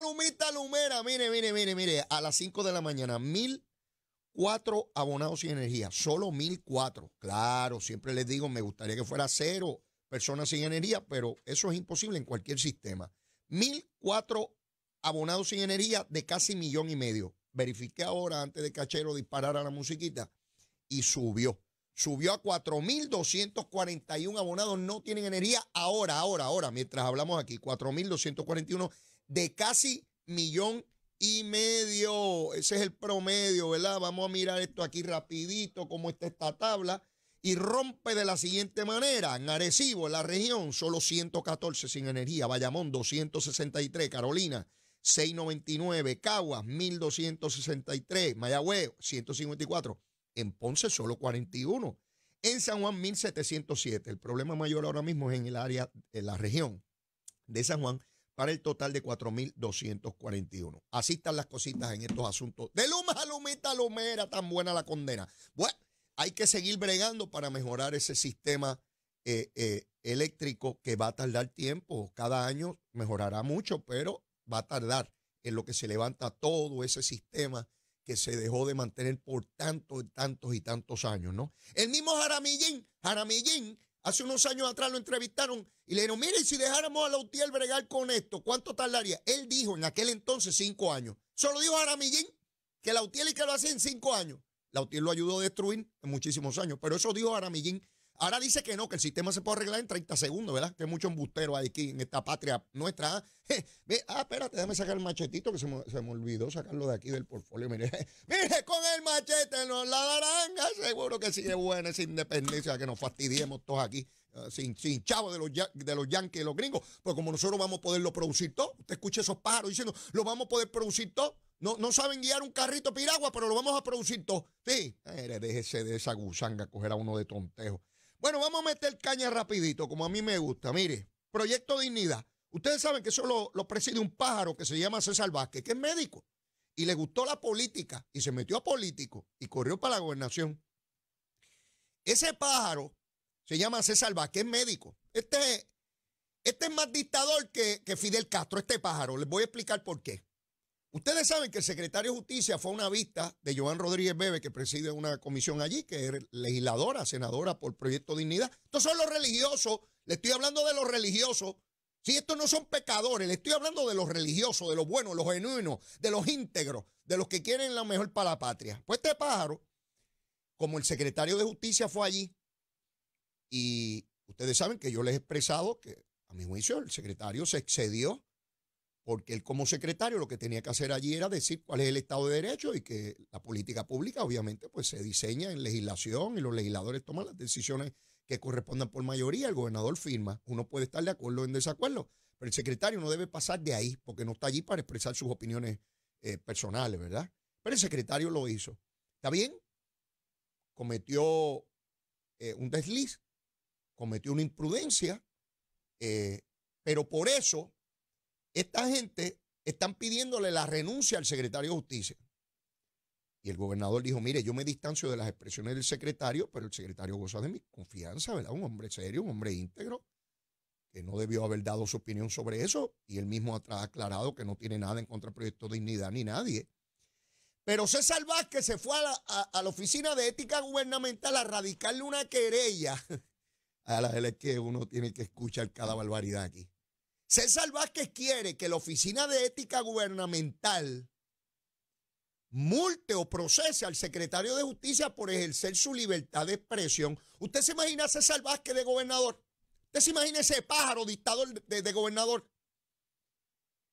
Lumita Lumera, mire, mire, mire, mire, a las 5 de la mañana, cuatro abonados sin energía, solo 1004. Claro, siempre les digo, me gustaría que fuera cero personas sin energía, pero eso es imposible en cualquier sistema. 1004 abonados sin energía de casi millón y medio. Verifiqué ahora antes de Cachero disparar a la musiquita y subió. Subió a 4.241 abonados, no tienen energía ahora, ahora, ahora, mientras hablamos aquí, 4.241 de casi millón y medio. Ese es el promedio, ¿verdad? Vamos a mirar esto aquí rapidito, cómo está esta tabla. Y rompe de la siguiente manera. En Arecibo, en la región, solo 114 sin energía. Bayamón, 263. Carolina, 699. Caguas, 1263. Mayagüez, 154. En Ponce, solo 41. En San Juan, 1707. El problema mayor ahora mismo es en el área, en la región de San Juan, para el total de 4.241. Así están las cositas en estos asuntos. De Luma a Lumita Lumera, tan buena la condena. Bueno, hay que seguir bregando para mejorar ese sistema eh, eh, eléctrico que va a tardar tiempo. Cada año mejorará mucho, pero va a tardar en lo que se levanta todo ese sistema que se dejó de mantener por tantos y tantos y tantos años, ¿no? El mismo Jaramillín, Jaramillín Hace unos años atrás lo entrevistaron y le dijeron, mire, si dejáramos a Lautier bregar con esto, ¿cuánto tardaría? Él dijo en aquel entonces cinco años. Solo dijo Aramillín que Lautier y que lo hace en cinco años. Lautier lo ayudó a destruir en muchísimos años, pero eso dijo Aramillín. Ahora dice que no, que el sistema se puede arreglar en 30 segundos, ¿verdad? Que hay muchos embustero aquí en esta patria nuestra. Ah, ah, espérate, déjame sacar el machetito que se me, olvidó sacarlo de aquí del portfolio. Mire, mire, con el machete nos la darán. Ah, seguro que sí es buena esa independencia, que nos fastidiemos todos aquí. Ah, sin, sin chavo de los, de los yankees los gringos. Pero como nosotros vamos a poderlo producir todo, usted escucha esos pájaros diciendo, lo vamos a poder producir todo. No, no saben guiar un carrito piragua, pero lo vamos a producir todo. Sí, déjese de esa gusanga coger a uno de tontejo. Bueno, vamos a meter caña rapidito, como a mí me gusta. Mire, Proyecto Dignidad. Ustedes saben que eso lo, preside un pájaro que se llama César Vázquez, que es médico, y le gustó la política, y se metió a político, y corrió para la gobernación. Ese pájaro se llama César Vázquez, es médico. Este, este es más dictador que, que Fidel Castro, este pájaro. Les voy a explicar por qué. Ustedes saben que el secretario de Justicia fue a una vista de Joan Rodríguez Bebe, que preside una comisión allí, que es legisladora, senadora por Proyecto Dignidad. Estos son los religiosos, le estoy hablando de los religiosos. Si estos no son pecadores, le estoy hablando de los religiosos, de los buenos, los genuinos, de los íntegros, de los que quieren lo mejor para la patria. Pues este pájaro, como el secretario de Justicia fue allí, y ustedes saben que yo les he expresado que, a mi juicio, el secretario se excedió porque él como secretario lo que tenía que hacer allí era decir cuál es el Estado de Derecho y que la política pública obviamente pues se diseña en legislación y los legisladores toman las decisiones que correspondan por mayoría, el gobernador firma, uno puede estar de acuerdo o en desacuerdo, pero el secretario no debe pasar de ahí porque no está allí para expresar sus opiniones eh, personales, ¿verdad? Pero el secretario lo hizo. ¿Está bien? Cometió eh, un desliz, cometió una imprudencia, eh, pero por eso esta gente están pidiéndole la renuncia al secretario de justicia. Y el gobernador dijo, mire, yo me distancio de las expresiones del secretario, pero el secretario goza de mi confianza, ¿verdad? Un hombre serio, un hombre íntegro, que no debió haber dado su opinión sobre eso, y él mismo ha aclarado que no tiene nada en contra del proyecto de Dignidad ni nadie. Pero César que se fue a la, oficina de ética gubernamental a radicarle una querella a la que uno tiene que escuchar cada barbaridad aquí. César Vázquez quiere que la Oficina de Ética Gubernamental multe o procese al secretario de Justicia por ejercer su libertad de expresión. ¿Usted se imagina a César Vázquez de gobernador? ¿Usted se imagina ese pájaro dictador de gobernador?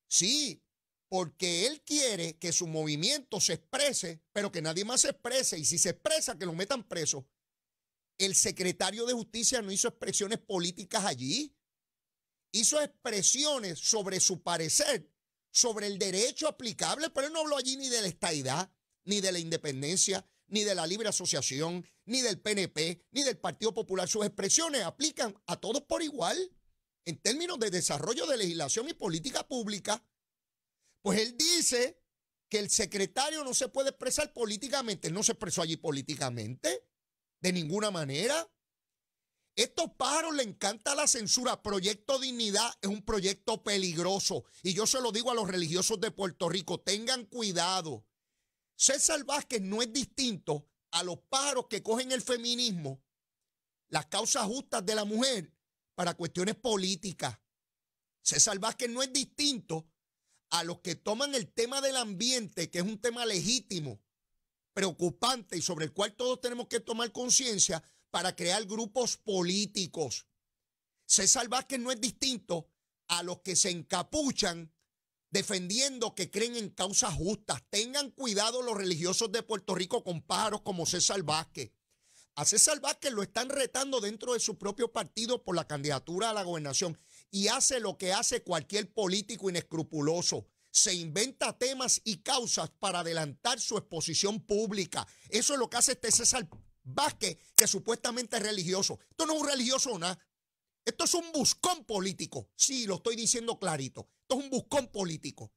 Sí, porque él quiere que su movimiento se exprese, pero que nadie más se exprese. Y si se expresa, que lo metan preso. El secretario de Justicia no hizo expresiones políticas allí hizo expresiones sobre su parecer sobre el derecho aplicable, pero él no habló allí ni de la estaidad, ni de la independencia, ni de la libre asociación, ni del PNP, ni del Partido Popular. Sus expresiones aplican a todos por igual en términos de desarrollo de legislación y política pública. Pues él dice que el secretario no se puede expresar políticamente. Él no se expresó allí políticamente, de ninguna manera. Estos pájaros le encanta la censura. Proyecto Dignidad es un proyecto peligroso. Y yo se lo digo a los religiosos de Puerto Rico, tengan cuidado. César Vázquez no es distinto a los pájaros que cogen el feminismo, las causas justas de la mujer, para cuestiones políticas. César Vázquez no es distinto a los que toman el tema del ambiente, que es un tema legítimo, preocupante y sobre el cual todos tenemos que tomar conciencia, para crear grupos políticos. César Vázquez no es distinto a los que se encapuchan defendiendo que creen en causas justas. Tengan cuidado los religiosos de Puerto Rico con pájaros como César Vázquez. A César Vázquez lo están retando dentro de su propio partido por la candidatura a la gobernación y hace lo que hace cualquier político inescrupuloso. Se inventa temas y causas para adelantar su exposición pública. Eso es lo que hace este César Vázquez, que supuestamente es religioso. Esto no es un religioso nada. Esto es un buscón político. Sí, lo estoy diciendo clarito. Esto es un buscón político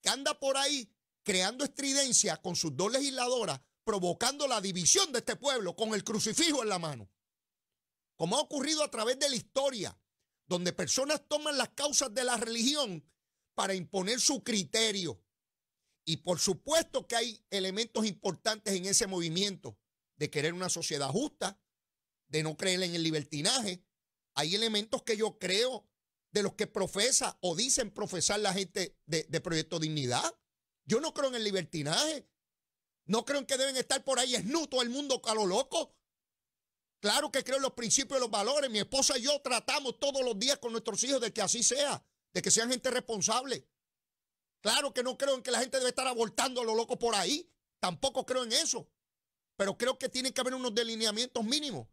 que anda por ahí creando estridencia con sus dos legisladoras, provocando la división de este pueblo con el crucifijo en la mano. Como ha ocurrido a través de la historia, donde personas toman las causas de la religión para imponer su criterio. Y por supuesto que hay elementos importantes en ese movimiento de querer una sociedad justa, de no creer en el libertinaje. Hay elementos que yo creo de los que profesa o dicen profesar la gente de, de Proyecto Dignidad. Yo no creo en el libertinaje. No creo en que deben estar por ahí esnuto el mundo a lo loco. Claro que creo en los principios y los valores. Mi esposa y yo tratamos todos los días con nuestros hijos de que así sea, de que sean gente responsable. Claro que no creo en que la gente debe estar abortando a lo loco por ahí. Tampoco creo en eso. Pero creo que tiene que haber unos delineamientos mínimos.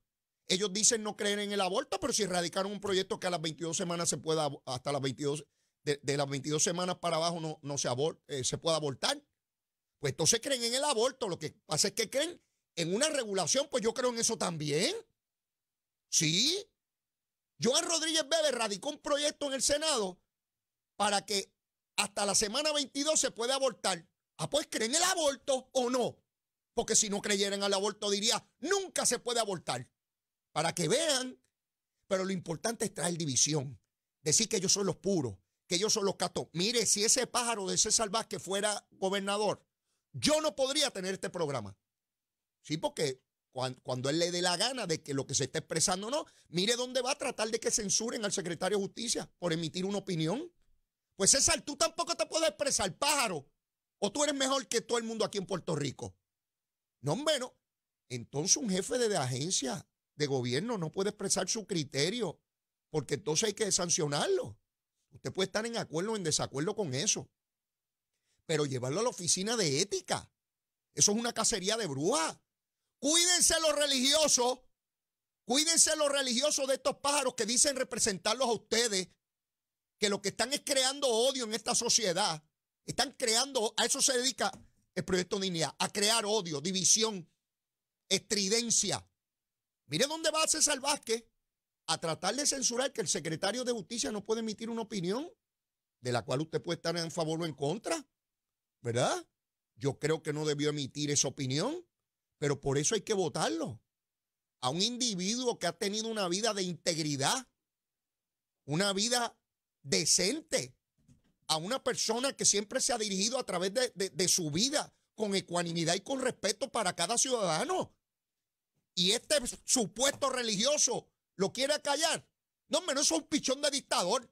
Ellos dicen no creen en el aborto, pero si erradicaron un proyecto que a las 22 semanas se pueda, hasta las 22, de, las 22 semanas para abajo no, no se, abor, eh, se pueda abortar, pues entonces creen en el aborto. Lo que pasa es que creen en una regulación, pues yo creo en eso también. Sí. Joan Rodríguez Bebe radicó un proyecto en el Senado para que hasta la semana 22 se pueda abortar. Ah, pues creen el aborto o no. Porque si no creyeran al aborto, diría, nunca se puede abortar. Para que vean. Pero lo importante es traer división. Decir que yo soy los puros, que yo son los catos. Mire, si ese pájaro de César Vázquez fuera gobernador, yo no podría tener este programa. Sí, porque cuando, él le dé la gana de que lo que se está expresando no, mire dónde va a tratar de que censuren al secretario de Justicia por emitir una opinión. Pues César, tú tampoco te puedes expresar, pájaro. O tú eres mejor que todo el mundo aquí en Puerto Rico. No, hombre, Entonces un jefe de, de agencia de gobierno no puede expresar su criterio, porque entonces hay que sancionarlo. Usted puede estar en acuerdo o en desacuerdo con eso, pero llevarlo a la oficina de ética. Eso es una cacería de brujas. Cuídense los religiosos, cuídense los religiosos de estos pájaros que dicen representarlos a ustedes, que lo que están es creando odio en esta sociedad. Están creando, a eso se dedica el proyecto de a crear odio, división, estridencia. Mire dónde va César Vázquez a tratar de censurar que el secretario de justicia no puede emitir una opinión de la cual usted puede estar en favor o en contra, ¿verdad? Yo creo que no debió emitir esa opinión, pero por eso hay que votarlo. A un individuo que ha tenido una vida de integridad, una vida decente, a una persona que siempre se ha dirigido a través de, su vida con ecuanimidad y con respeto para cada ciudadano. Y este supuesto religioso lo quiere callar. No, menos es un pichón de dictador.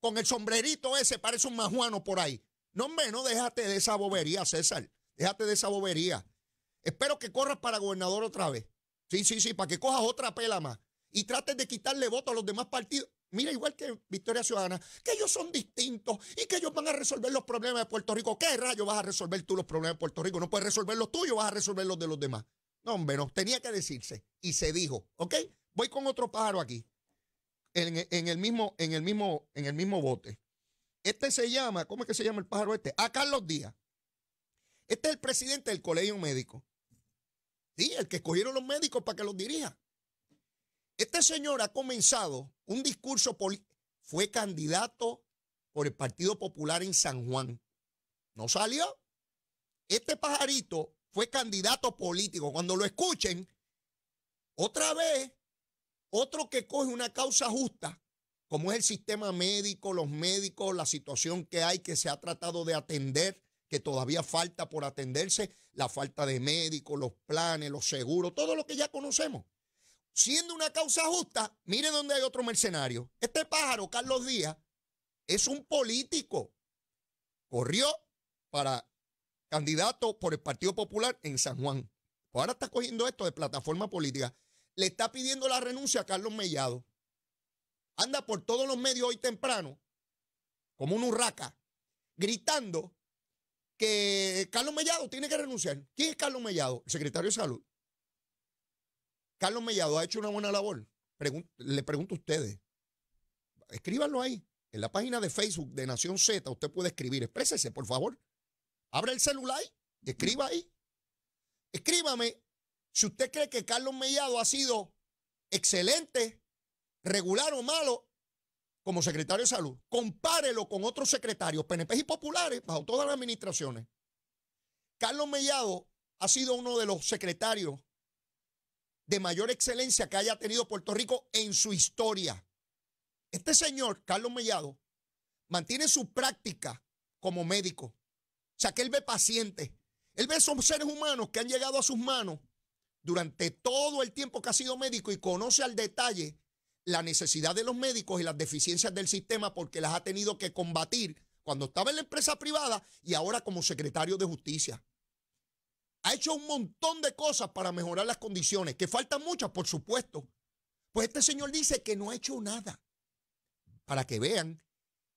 Con el sombrerito ese parece un majuano por ahí. No, menos déjate de esa bobería, César. Déjate de esa bobería. Espero que corras para gobernador otra vez. Sí, sí, sí, para que cojas otra pela más. Y trates de quitarle voto a los demás partidos. Mira, igual que Victoria Ciudadana, que ellos son distintos y que ellos van a resolver los problemas de Puerto Rico. ¿Qué rayo vas a resolver tú los problemas de Puerto Rico? No puedes resolver los tuyos, vas a resolver los de los demás. No, hombre, no. Tenía que decirse. Y se dijo. ¿Ok? Voy con otro pájaro aquí. En, el mismo, en, el mismo, en el mismo bote. Este se llama, ¿cómo es que se llama el pájaro este? A Carlos Díaz. Este es el presidente del colegio médico. Sí, el que escogieron los médicos para que los dirija. Este señor ha comenzado un discurso fue candidato por el Partido Popular en San Juan. No salió. Este pajarito fue candidato político. Cuando lo escuchen, otra vez, otro que coge una causa justa, como es el sistema médico, los médicos, la situación que hay que se ha tratado de atender, que todavía falta por atenderse, la falta de médicos, los planes, los seguros, todo lo que ya conocemos siendo una causa justa, mire dónde hay otro mercenario. Este pájaro, Carlos Díaz, es un político. Corrió para candidato por el Partido Popular en San Juan. Ahora está cogiendo esto de plataforma política. Le está pidiendo la renuncia a Carlos Mellado. Anda por todos los medios hoy temprano, como un hurraca, gritando que Carlos Mellado tiene que renunciar. ¿Quién es Carlos Mellado? El secretario de Salud. Carlos Mellado ha hecho una buena labor. le pregunto a ustedes. Escríbanlo ahí. En la página de Facebook de Nación Z, usted puede escribir. Exprésese, por favor. Abra el celular, escriba ahí. Escríbame si usted cree que Carlos Mellado ha sido excelente, regular o malo como secretario de salud. Compárelo con otros secretarios, PNP y populares, bajo todas las administraciones. Carlos Mellado ha sido uno de los secretarios de mayor excelencia que haya tenido Puerto Rico en su historia. Este señor, Carlos Mellado, mantiene su práctica como médico. O sea, que él ve pacientes. Él ve esos seres humanos que han llegado a sus manos durante todo el tiempo que ha sido médico y conoce al detalle la necesidad de los médicos y las deficiencias del sistema porque las ha tenido que combatir cuando estaba en la empresa privada y ahora como secretario de justicia ha hecho un montón de cosas para mejorar las condiciones, que faltan muchas, por supuesto. Pues este señor dice que no ha hecho nada. Para que vean,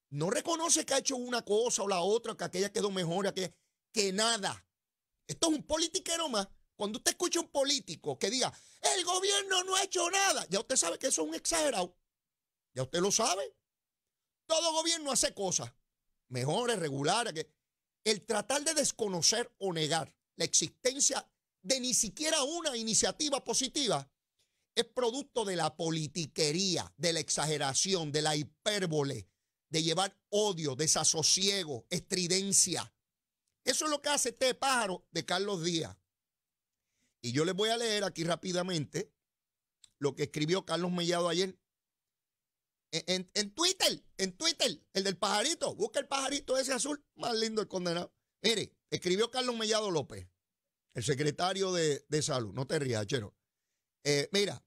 no reconoce que ha hecho una cosa o la otra, que aquella quedó mejor, aquella, que nada. Esto es un politiquero más. Cuando usted escucha a un político que diga, el gobierno no ha hecho nada, ya usted sabe que eso es un exagerado. Ya usted lo sabe. Todo gobierno hace cosas, mejores, regulares. El tratar de desconocer o negar la existencia de ni siquiera una iniciativa positiva es producto de la politiquería, de la exageración, de la hipérbole, de llevar odio, desasosiego, estridencia. Eso es lo que hace este pájaro de Carlos Díaz. Y yo les voy a leer aquí rápidamente lo que escribió Carlos Mellado ayer. En, Twitter, en Twitter, el del pajarito. Busca el pajarito ese azul, más lindo el condenado. Mire, Escribió Carlos Mellado López, el secretario de, Salud. No te rías, Achero. Eh, mira,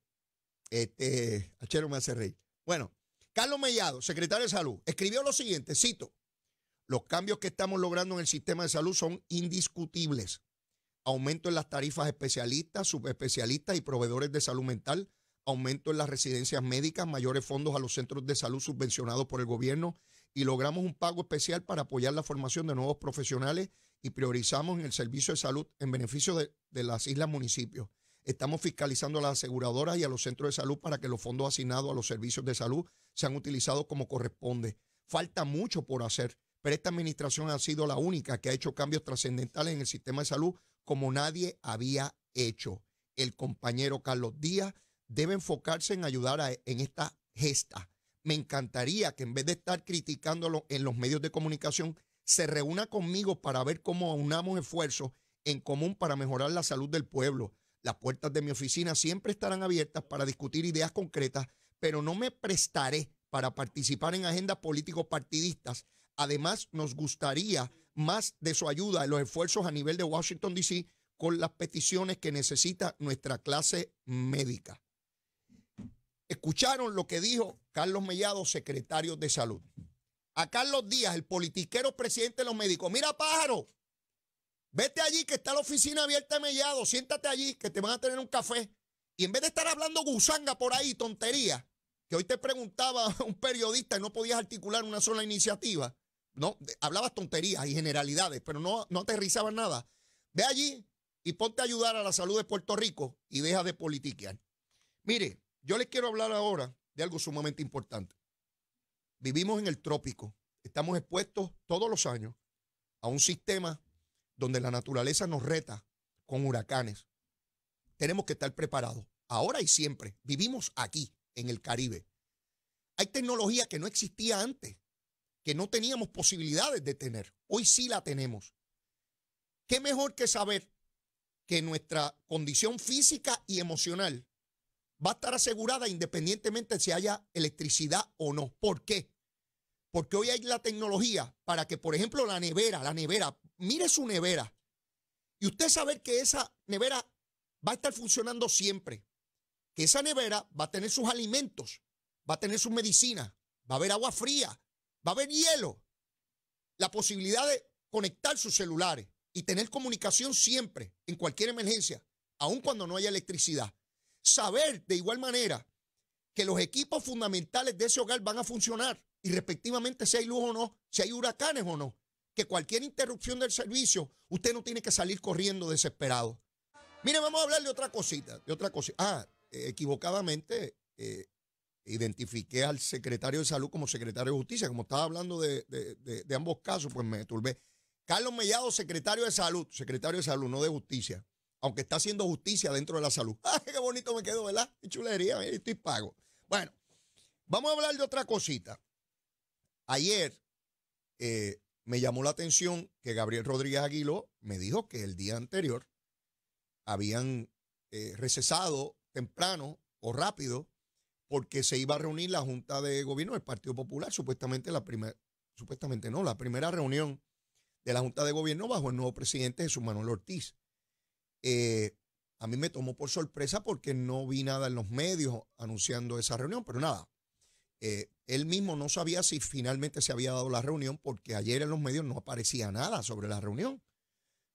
este, Achero me hace reír. Bueno, Carlos Mellado, secretario de Salud, escribió lo siguiente, cito, los cambios que estamos logrando en el sistema de salud son indiscutibles. Aumento en las tarifas especialistas, subespecialistas y proveedores de salud mental, aumento en las residencias médicas, mayores fondos a los centros de salud subvencionados por el gobierno y logramos un pago especial para apoyar la formación de nuevos profesionales y priorizamos en el servicio de salud en beneficio de, las islas municipios. Estamos fiscalizando a las aseguradoras y a los centros de salud para que los fondos asignados a los servicios de salud sean utilizados como corresponde. Falta mucho por hacer, pero esta administración ha sido la única que ha hecho cambios trascendentales en el sistema de salud como nadie había hecho. El compañero Carlos Díaz debe enfocarse en ayudar en esta gesta. Me encantaría que en vez de estar criticándolo en los medios de comunicación, se reúna conmigo para ver cómo aunamos esfuerzos en común para mejorar la salud del pueblo. Las puertas de mi oficina siempre estarán abiertas para discutir ideas concretas, pero no me prestaré para participar en agendas políticos partidistas Además, nos gustaría más de su ayuda en los esfuerzos a nivel de Washington, D.C. con las peticiones que necesita nuestra clase médica. Escucharon lo que dijo Carlos Mellado, secretario de Salud a Carlos Díaz, el politiquero presidente de los médicos. Mira, pájaro, vete allí que está la oficina abierta de Mellado, siéntate allí que te van a tener un café. Y en vez de estar hablando gusanga por ahí, tontería, que hoy te preguntaba un periodista y no podías articular una sola iniciativa, no, hablabas tonterías y generalidades, pero no, no aterrizabas nada. Ve allí y ponte a ayudar a la salud de Puerto Rico y deja de politiquear. Mire, yo les quiero hablar ahora de algo sumamente importante. Vivimos en el trópico, estamos expuestos todos los años a un sistema donde la naturaleza nos reta con huracanes. Tenemos que estar preparados, ahora y siempre. Vivimos aquí, en el Caribe. Hay tecnología que no existía antes, que no teníamos posibilidades de tener. Hoy sí la tenemos. ¿Qué mejor que saber que nuestra condición física y emocional va a estar asegurada independientemente si haya electricidad o no. ¿Por qué? Porque hoy hay la tecnología para que, por ejemplo, la nevera, la nevera, mire su nevera. Y usted saber que esa nevera va a estar funcionando siempre. Que esa nevera va a tener sus alimentos, va a tener sus medicinas, va a haber agua fría, va a haber hielo. La posibilidad de conectar sus celulares y tener comunicación siempre, en cualquier emergencia, aun cuando no haya electricidad saber de igual manera que los equipos fundamentales de ese hogar van a funcionar y respectivamente si hay luz o no, si hay huracanes o no, que cualquier interrupción del servicio, usted no tiene que salir corriendo desesperado. Mire, vamos a hablar de otra cosita, de otra cosita. Ah, equivocadamente eh, identifiqué al secretario de salud como secretario de justicia, como estaba hablando de, de ambos casos, pues me turbé. Carlos Mellado, secretario de salud, secretario de salud, no de justicia aunque está haciendo justicia dentro de la salud. qué bonito me quedo, ¿verdad? Qué chulería, estoy pago. Bueno, vamos a hablar de otra cosita. Ayer eh, me llamó la atención que Gabriel Rodríguez Aguiló me dijo que el día anterior habían eh, recesado temprano o rápido porque se iba a reunir la Junta de Gobierno del Partido Popular, supuestamente la primera, supuestamente no, la primera reunión de la Junta de Gobierno bajo el nuevo presidente Jesús Manuel Ortiz. Eh, a mí me tomó por sorpresa porque no vi nada en los medios anunciando esa reunión, pero nada. Eh, él mismo no sabía si finalmente se había dado la reunión porque ayer en los medios no aparecía nada sobre la reunión.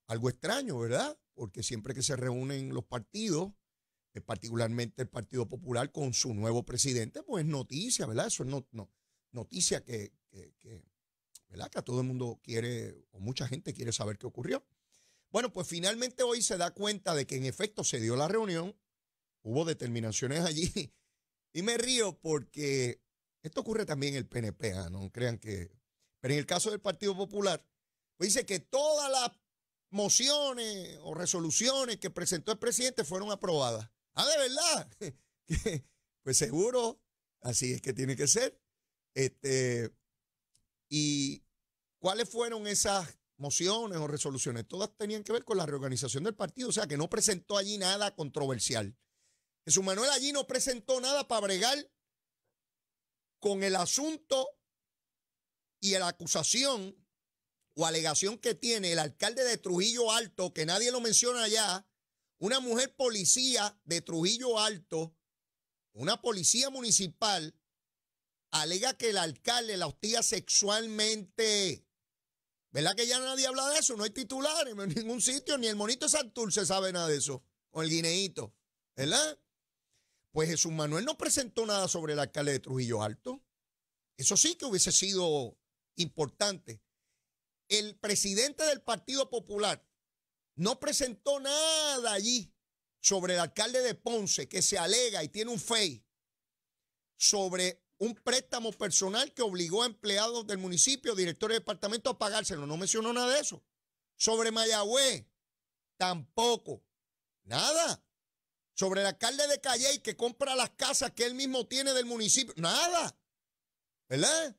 Algo extraño, ¿verdad? Porque siempre que se reúnen los partidos, eh, particularmente el Partido Popular con su nuevo presidente, pues noticia, ¿verdad? Eso es no, noticia que, que, ¿verdad? que a todo el mundo quiere, o mucha gente quiere saber qué ocurrió. Bueno, pues finalmente hoy se da cuenta de que en efecto se dio la reunión, hubo determinaciones allí, y me río porque esto ocurre también en el PNP, ah, no crean que... Pero en el caso del Partido Popular, pues dice que todas las mociones o resoluciones que presentó el presidente fueron aprobadas. Ah, de verdad. pues seguro, así es que tiene que ser. Este, ¿Y cuáles fueron esas mociones o resoluciones, todas tenían que ver con la reorganización del partido, o sea que no presentó allí nada controversial. Jesús Manuel allí no presentó nada para bregar con el asunto y la acusación o alegación que tiene el alcalde de Trujillo Alto, que nadie lo menciona allá, una mujer policía de Trujillo Alto, una policía municipal, alega que el alcalde la hostiga sexualmente. ¿Verdad que ya nadie habla de eso? No hay titulares en ningún sitio, ni el monito se sabe nada de eso, o el guineíto, ¿verdad? Pues Jesús Manuel no presentó nada sobre el alcalde de Trujillo Alto. Eso sí que hubiese sido importante. El presidente del Partido Popular no presentó nada allí sobre el alcalde de Ponce que se alega y tiene un fey, sobre un préstamo personal que obligó a empleados del municipio, directores de departamento, a pagárselo. No mencionó nada de eso. Sobre Mayagüe, tampoco. Nada. Sobre el alcalde de Calley que compra las casas que él mismo tiene del municipio. Nada. ¿Verdad?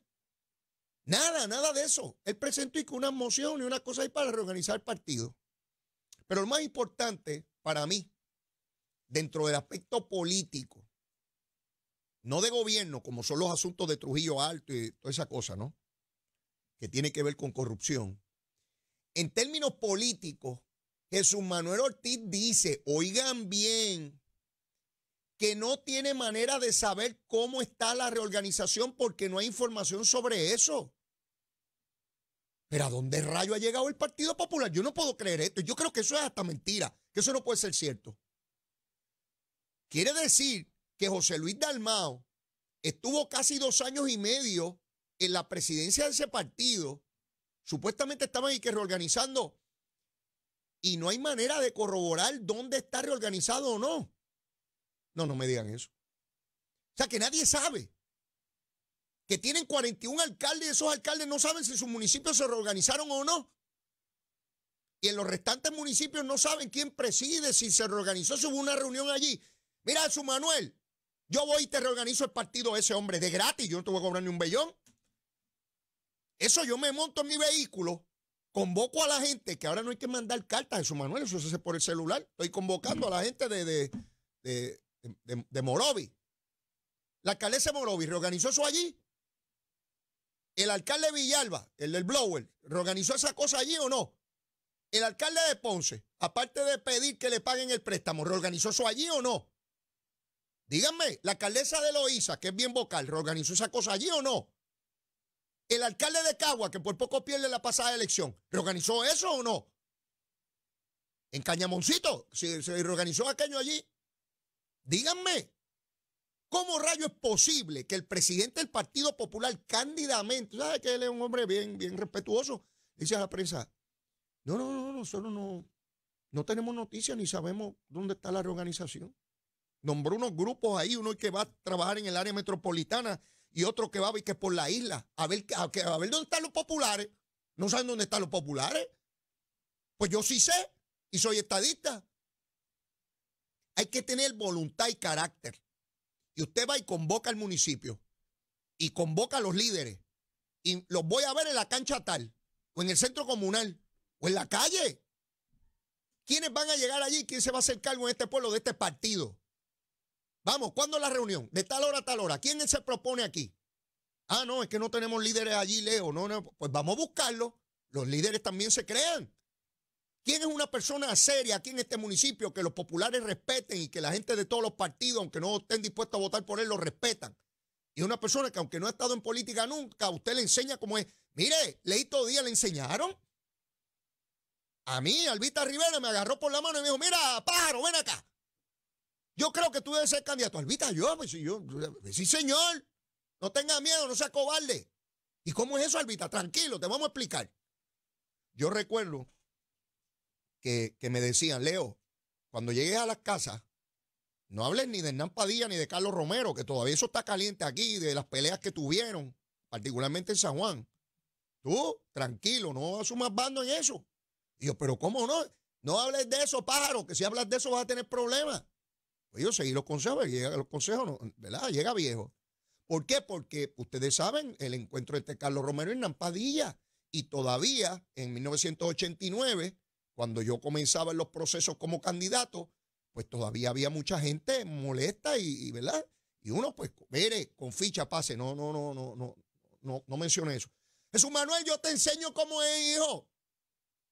Nada, nada de eso. Él presentó y una moción y una cosa ahí para reorganizar el partido. Pero lo más importante para mí, dentro del aspecto político, no de gobierno, como son los asuntos de Trujillo Alto y toda esa cosa, ¿no? Que tiene que ver con corrupción. En términos políticos, Jesús Manuel Ortiz dice, oigan bien, que no tiene manera de saber cómo está la reorganización porque no hay información sobre eso. Pero ¿a dónde rayo ha llegado el Partido Popular? Yo no puedo creer esto. Yo creo que eso es hasta mentira, que eso no puede ser cierto. Quiere decir que José Luis Dalmao estuvo casi dos años y medio en la presidencia de ese partido, supuestamente estaban ahí que reorganizando, y no hay manera de corroborar dónde está reorganizado o no. No, no me digan eso. O sea, que nadie sabe. Que tienen 41 alcaldes y esos alcaldes no saben si sus municipios se reorganizaron o no. Y en los restantes municipios no saben quién preside, si se reorganizó, si hubo una reunión allí. Mira, a su Manuel, yo voy y te reorganizo el partido ese hombre de gratis. Yo no te voy a cobrar ni un bellón. Eso yo me monto en mi vehículo, convoco a la gente, que ahora no hay que mandar cartas, su Manuel, eso se hace por el celular. Estoy convocando a la gente de, de, de, de, de Morovi. La alcaldesa Morovi reorganizó eso allí. El alcalde Villalba, el del Blower, ¿reorganizó esa cosa allí o no? El alcalde de Ponce, aparte de pedir que le paguen el préstamo, ¿reorganizó eso allí o no? Díganme, la alcaldesa de Loíza, que es bien vocal, ¿reorganizó esa cosa allí o no? El alcalde de Cagua, que por poco pierde la pasada elección, ¿reorganizó eso o no? En Cañamoncito, ¿se, se reorganizó aquello allí? Díganme, ¿cómo rayo es posible que el presidente del Partido Popular cándidamente, ¿sabes que él es un hombre bien, bien respetuoso? Dice a la prensa, no, no, no, nosotros no, no tenemos noticias ni sabemos dónde está la reorganización. Nombró unos grupos ahí, uno que va a trabajar en el área metropolitana y otro que va a que por la isla. A ver, a ver dónde están los populares. ¿No saben dónde están los populares? Pues yo sí sé y soy estadista. Hay que tener voluntad y carácter. Y usted va y convoca al municipio y convoca a los líderes. Y los voy a ver en la cancha tal, o en el centro comunal, o en la calle. ¿Quiénes van a llegar allí? ¿Quién se va a hacer cargo en este pueblo de este partido? Vamos, ¿cuándo la reunión? De tal hora a tal hora. ¿Quién se propone aquí? Ah, no, es que no tenemos líderes allí, Leo. No, no, pues vamos a buscarlo. Los líderes también se crean. ¿Quién es una persona seria aquí en este municipio que los populares respeten y que la gente de todos los partidos, aunque no estén dispuestos a votar por él, lo respetan? Y una persona que aunque no ha estado en política nunca, usted le enseña cómo es. Mire, Leito día, le enseñaron. A mí, Albita Rivera me agarró por la mano y me dijo, mira, pájaro, ven acá. Yo creo que tú debes ser candidato. Albita, yo, pues, yo, sí, señor. No tenga miedo, no sea cobarde. ¿Y cómo es eso, Albita? Tranquilo, te vamos a explicar. Yo recuerdo que, me decían, Leo, cuando llegues a las casas, no hables ni de Hernán Padilla ni de Carlos Romero, que todavía eso está caliente aquí, de las peleas que tuvieron, particularmente en San Juan. Tú, tranquilo, no vas a sumar bando en eso. Y yo, pero ¿cómo no? No hables de eso, pájaro, que si hablas de eso vas a tener problemas. Pues yo seguí los consejos, llega los consejos, ¿verdad? Llega viejo. ¿Por qué? Porque ustedes saben el encuentro entre Carlos Romero y Nampadilla Y todavía en 1989, cuando yo comenzaba en los procesos como candidato, pues todavía había mucha gente molesta y, ¿verdad? Y uno, pues, mire, con ficha pase. No, no, no, no, no, no, no mencione eso. Jesús Manuel, yo te enseño cómo es, hijo.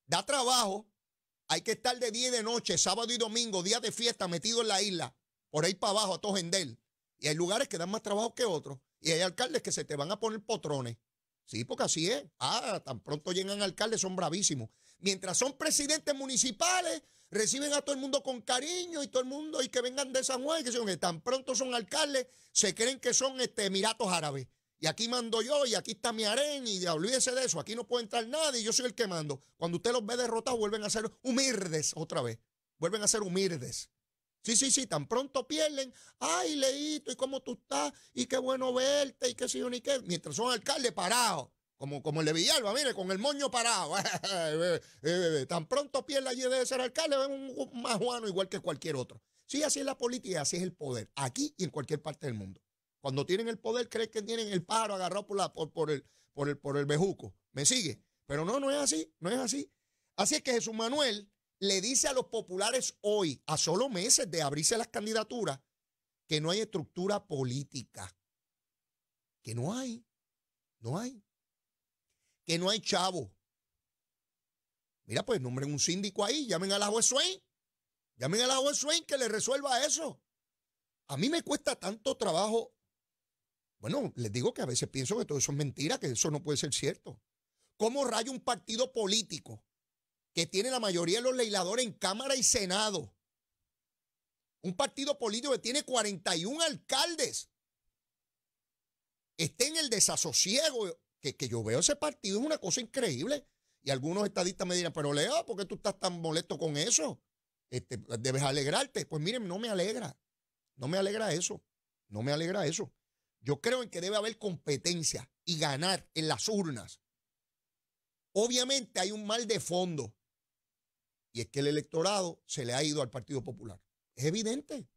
Da trabajo, hay que estar de día y de noche, sábado y domingo, día de fiesta, metido en la isla, por ahí para abajo, a todo Y hay lugares que dan más trabajo que otros. Y hay alcaldes que se te van a poner potrones. Sí, porque así es. Ah, tan pronto llegan alcaldes, son bravísimos. Mientras son presidentes municipales, reciben a todo el mundo con cariño y todo el mundo, y que vengan de San Juan, que, son, que tan pronto son alcaldes, se creen que son este, Emiratos Árabes. Y aquí mando yo, y aquí está mi arena, y olvídese de eso, aquí no puede entrar nadie, y yo soy el que mando. Cuando usted los ve derrotados, vuelven a ser humildes otra vez. Vuelven a ser humildes. Sí, sí, sí, tan pronto pierden. Ay, Leíto, ¿y cómo tú estás? Y qué bueno verte, y qué sé yo, ni qué. Mientras son alcaldes parados, como, como el de Villalba, mire, con el moño parado. Eh, eh, tan pronto pierde allí de ser alcalde, ven un, más majuano igual que cualquier otro. Sí, así es la política, así es el poder, aquí y en cualquier parte del mundo. Cuando tienen el poder, creen que tienen el paro agarrado por, la, por, por, el, por, el, por el bejuco. ¿Me sigue? Pero no, no es así, no es así. Así es que Jesús Manuel le dice a los populares hoy, a solo meses de abrirse las candidaturas, que no hay estructura política. Que no hay, no hay. Que no hay chavo. Mira, pues nombren un síndico ahí, llamen a la juez Swain, llamen a la juez Swain que le resuelva eso. A mí me cuesta tanto trabajo bueno, les digo que a veces pienso que todo eso es mentira, que eso no puede ser cierto. ¿Cómo raya un partido político que tiene la mayoría de los legisladores en Cámara y Senado? Un partido político que tiene 41 alcaldes. Esté en el desasosiego que, que yo veo ese partido, es una cosa increíble. Y algunos estadistas me dirán, pero Leo, ¿por qué tú estás tan molesto con eso? Este, debes alegrarte. Pues miren, no me alegra. No me alegra eso. No me alegra eso. Yo creo en que debe haber competencia y ganar en las urnas. Obviamente hay un mal de fondo y es que el electorado se le ha ido al Partido Popular. Es evidente.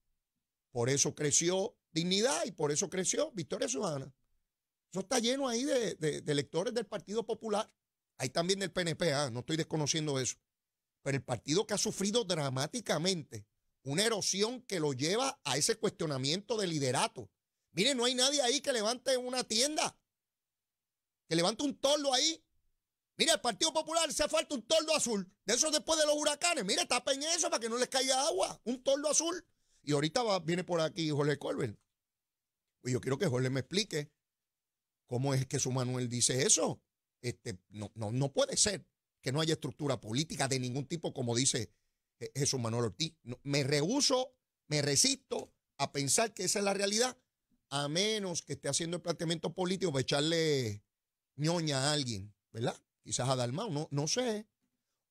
Por eso creció dignidad y por eso creció Victoria Ciudadana. Eso está lleno ahí de, electores del Partido Popular. Hay también del PNP, ah, no estoy desconociendo eso. Pero el partido que ha sufrido dramáticamente una erosión que lo lleva a ese cuestionamiento de liderato Mire, no hay nadie ahí que levante una tienda, que levante un toldo ahí. Mire, al Partido Popular se falta un toldo azul. De eso después de los huracanes. Mire, tapen eso para que no les caiga agua. Un toldo azul. Y ahorita viene por aquí Jorge Colbert. Y yo quiero que Jorge me explique cómo es que su Manuel dice eso. Este, no, puede ser que no haya estructura política de ningún tipo, como dice eh, Jesús Manuel Ortiz. me rehuso, me resisto a pensar que esa es la realidad a menos que esté haciendo el planteamiento político para echarle ñoña a alguien, ¿verdad? Quizás a Dalmau, no, no sé.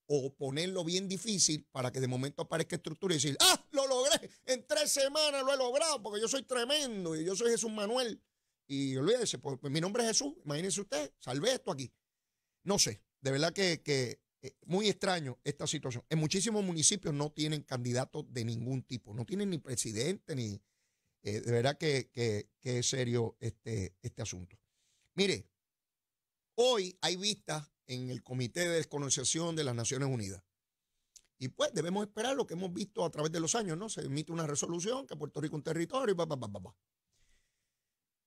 O ponerlo bien difícil para que de momento aparezca estructura y decir, ¡ah, lo logré! En tres semanas lo he logrado porque yo soy tremendo y yo soy Jesús Manuel. Y olvídese, pues, pues mi nombre es Jesús, imagínense usted, salvé esto aquí. No sé, de verdad que, es eh, muy extraño esta situación. En muchísimos municipios no tienen candidatos de ningún tipo, no tienen ni presidente, ni, eh, de verdad que, es serio este, este asunto. Mire, hoy hay vistas en el Comité de Desconociación de las Naciones Unidas. Y pues debemos esperar lo que hemos visto a través de los años, ¿no? Se emite una resolución que Puerto Rico es un territorio y papá.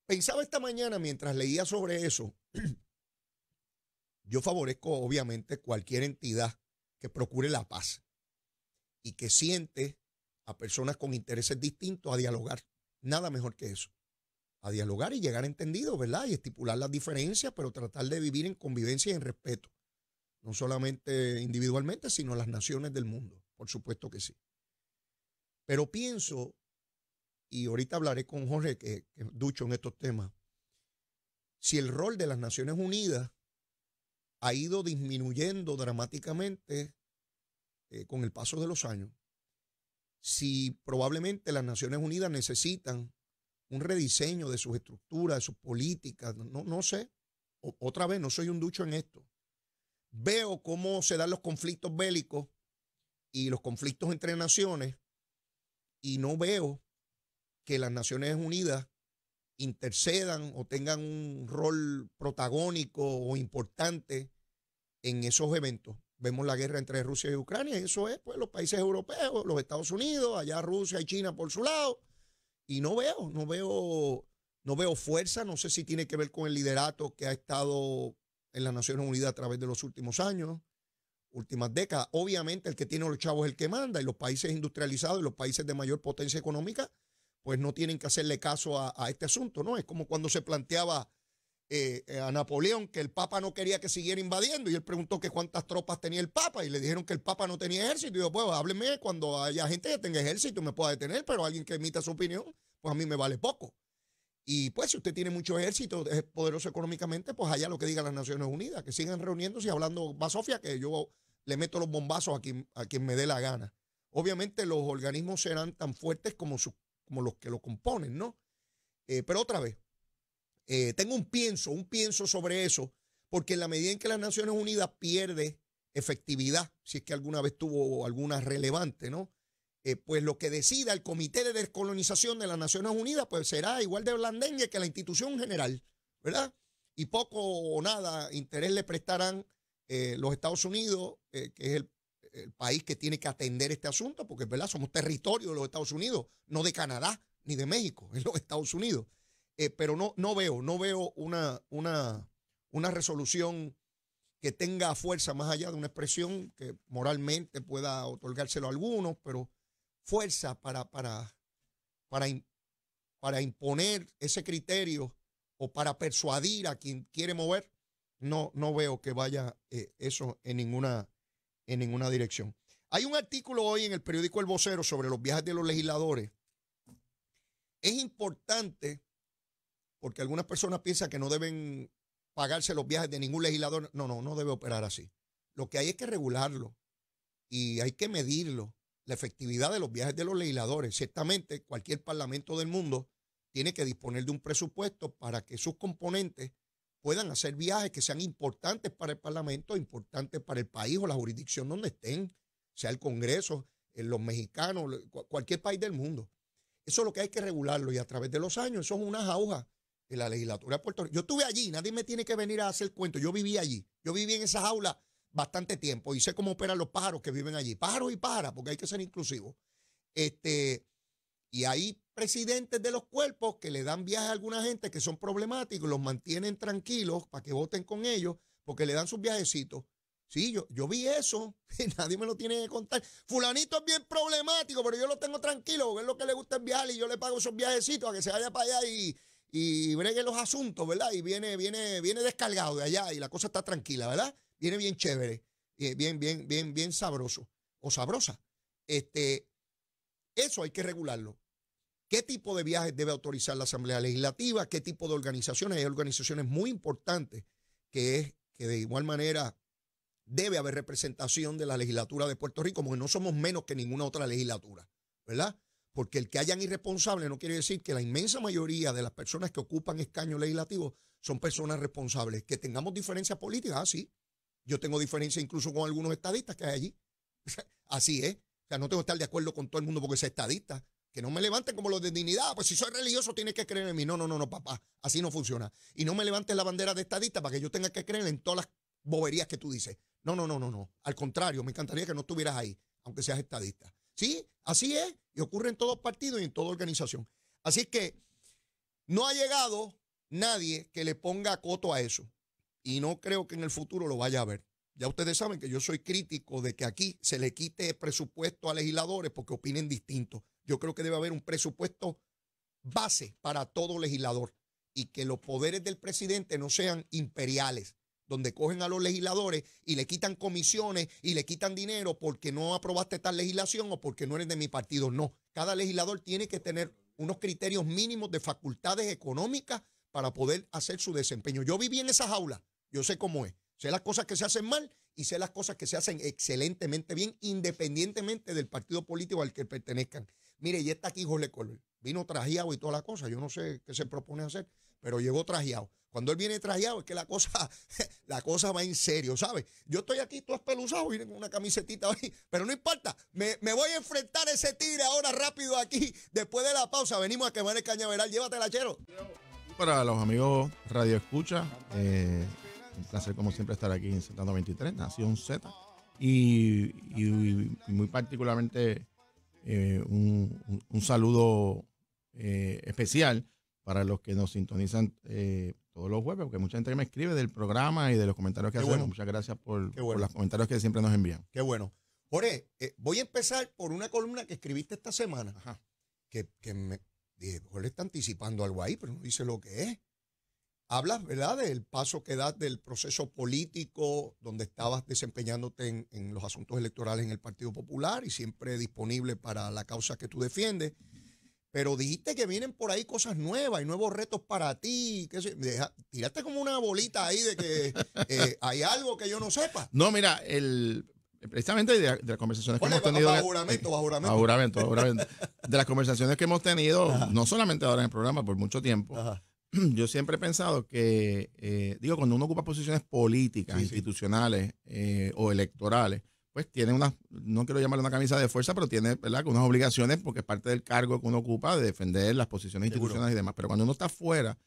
Pensaba esta mañana mientras leía sobre eso, yo favorezco obviamente cualquier entidad que procure la paz y que siente a personas con intereses distintos a dialogar. Nada mejor que eso. A dialogar y llegar entendido, ¿verdad? Y estipular las diferencias, pero tratar de vivir en convivencia y en respeto. No solamente individualmente, sino las naciones del mundo. Por supuesto que sí. Pero pienso, y ahorita hablaré con Jorge, que, ducho en estos temas, si el rol de las Naciones Unidas ha ido disminuyendo dramáticamente eh, con el paso de los años si probablemente las Naciones Unidas necesitan un rediseño de sus estructuras, de sus políticas, no, no sé. otra vez, no soy un ducho en esto. Veo cómo se dan los conflictos bélicos y los conflictos entre naciones y no veo que las Naciones Unidas intercedan o tengan un rol protagónico o importante en esos eventos. Vemos la guerra entre Rusia y Ucrania, eso es, pues, los países europeos, los Estados Unidos, allá Rusia y China por su lado. Y no veo, no veo, no veo fuerza, no sé si tiene que ver con el liderato que ha estado en las Naciones Unidas a través de los últimos años, últimas décadas. Obviamente el que tiene los chavos es el que manda y los países industrializados y los países de mayor potencia económica pues no tienen que hacerle caso a, a, este asunto, ¿no? Es como cuando se planteaba eh, eh, a Napoleón que el Papa no quería que siguiera invadiendo y él preguntó que cuántas tropas tenía el Papa y le dijeron que el Papa no tenía ejército. Y yo, pues hábleme cuando haya gente que tenga ejército y me pueda detener, pero alguien que emita su opinión, pues a mí me vale poco. Y pues si usted tiene mucho ejército, es poderoso económicamente, pues allá lo que digan las Naciones Unidas, que sigan reuniéndose y hablando va Sofía, que yo le meto los bombazos a quien, a quien me dé la gana. Obviamente los organismos serán tan fuertes como, como los que lo componen, ¿no? Eh, pero otra vez, eh, tengo un pienso, un pienso sobre eso, porque en la medida en que las Naciones Unidas pierde efectividad, si es que alguna vez tuvo alguna relevante, ¿no? Eh, pues lo que decida el Comité de Descolonización de las Naciones Unidas, pues será igual de blandengue que la institución general, ¿verdad? Y poco o nada interés le prestarán eh, los Estados Unidos, que es el, país que tiene que atender este asunto, porque, ¿verdad? Somos territorio de los Estados Unidos, no de Canadá ni de México, es los Estados Unidos. Eh, pero no, no veo, no veo una, una, resolución que tenga fuerza más allá de una expresión que moralmente pueda otorgárselo a algunos, pero fuerza para, para, para, para imponer ese criterio o para persuadir a quien quiere mover, no, no veo que vaya eh, eso en ninguna, en ninguna dirección. Hay un artículo hoy en el periódico El Vocero sobre los viajes de los legisladores. Es importante porque algunas personas piensan que no deben pagarse los viajes de ningún legislador. No, no, no debe operar así. Lo que hay es que regularlo y hay que medirlo, la efectividad de los viajes de los legisladores. Ciertamente, cualquier parlamento del mundo tiene que disponer de un presupuesto para que sus componentes puedan hacer viajes que sean importantes para el Parlamento, importantes para el país o la jurisdicción donde estén, sea el Congreso, eh, los mexicanos, cualquier país del mundo. Eso es lo que hay que regularlo y a través de los años, eso es una jauja en la legislatura de Puerto Rico. Yo estuve allí, nadie me tiene que venir a hacer cuento. Yo viví allí. Yo viví en esas aulas bastante tiempo y sé cómo operan los pájaros que viven allí. Pájaros y pájaras, porque hay que ser inclusivos. Este, y hay presidentes de los cuerpos que le dan viajes a alguna gente que son problemáticos, los mantienen tranquilos para que voten con ellos, porque le dan sus viajecitos. Sí, yo, yo vi eso, y nadie me lo tiene que contar. Fulanito es bien problemático, pero yo lo tengo tranquilo, es lo que le gusta enviar viajar y yo le pago esos viajecitos a que se vaya para allá y, y bregue los asuntos, ¿verdad? Y viene, viene, viene descargado de allá y la cosa está tranquila, ¿verdad? Viene bien chévere, eh, bien, bien, bien, bien sabroso o sabrosa. Este, eso hay que regularlo. ¿Qué tipo de viajes debe autorizar la Asamblea Legislativa? ¿Qué tipo de organizaciones? Hay organizaciones muy importantes que es que de igual manera debe haber representación de la legislatura de Puerto Rico, porque no somos menos que ninguna otra legislatura, ¿verdad? porque el que hayan irresponsable no quiere decir que la inmensa mayoría de las personas que ocupan escaños legislativos son personas responsables. Que tengamos diferencias políticas, así. Ah, yo tengo diferencias incluso con algunos estadistas que hay allí. así es. O sea, no tengo que estar de acuerdo con todo el mundo porque es estadista. Que no me levanten como los de dignidad. Pues si soy religioso, tienes que creer en mí. No, no, no, no, papá. Así no funciona. Y no me levantes la bandera de estadista para que yo tenga que creer en todas las boberías que tú dices. No, no, no, no, no. Al contrario, me encantaría que no estuvieras ahí, aunque seas estadista. ¿Sí? Así es. Y ocurre en todos partidos y en toda organización. Así que no ha llegado nadie que le ponga coto a eso. Y no creo que en el futuro lo vaya a ver. Ya ustedes saben que yo soy crítico de que aquí se le quite presupuesto a legisladores porque opinen distinto. Yo creo que debe haber un presupuesto base para todo legislador y que los poderes del presidente no sean imperiales donde cogen a los legisladores y le quitan comisiones y le quitan dinero porque no aprobaste tal legislación o porque no eres de mi partido. No, cada legislador tiene que tener unos criterios mínimos de facultades económicas para poder hacer su desempeño. Yo viví en esa jaula, yo sé cómo es, sé las cosas que se hacen mal y sé las cosas que se hacen excelentemente bien, independientemente del partido político al que pertenezcan. Mire, y está aquí Jorge Colbert, vino trajeado y todas las cosas yo no sé qué se propone hacer pero llegó trajeado. Cuando él viene trajeado es que la cosa, la cosa va en serio, ¿sabes? Yo estoy aquí todo espeluzado, miren, con una camisetita hoy, pero no importa. Me, voy a enfrentar ese tigre ahora rápido aquí. Después de la pausa venimos a quemar el cañaveral. Llévatela, chero. Para los amigos Radio Escucha, eh, un placer como siempre estar aquí en Sentando 23, Nación Z. Y, muy particularmente eh, un, saludo eh, especial para los que nos sintonizan eh, todos los jueves, porque mucha gente me escribe del programa y de los comentarios que hacen. Muchas gracias por, los comentarios que siempre nos envían. Qué bueno. Jorge, eh, voy a empezar por una columna que escribiste esta semana, Ajá. que, me dije, Jorge está anticipando algo ahí, pero no dice lo que es. Hablas, ¿verdad?, del paso que das del proceso político donde estabas desempeñándote en, los asuntos electorales en el Partido Popular y siempre disponible para la causa que tú defiendes. Pero dijiste que vienen por ahí cosas nuevas y nuevos retos para ti. Qué como una bolita ahí de que eh, hay algo que yo no sepa. No, mira, el, precisamente de, las conversaciones que hemos tenido. De las conversaciones que hemos tenido, no solamente ahora en el programa, por mucho tiempo. Yo siempre he pensado que, eh, digo, cuando uno ocupa posiciones políticas, institucionales eh, o electorales, pues tiene una, no quiero llamarle una camisa de fuerza, pero tiene ¿verdad? unas obligaciones porque es parte del cargo que uno ocupa de defender las posiciones institucionales y demás. Pero cuando uno está fuera,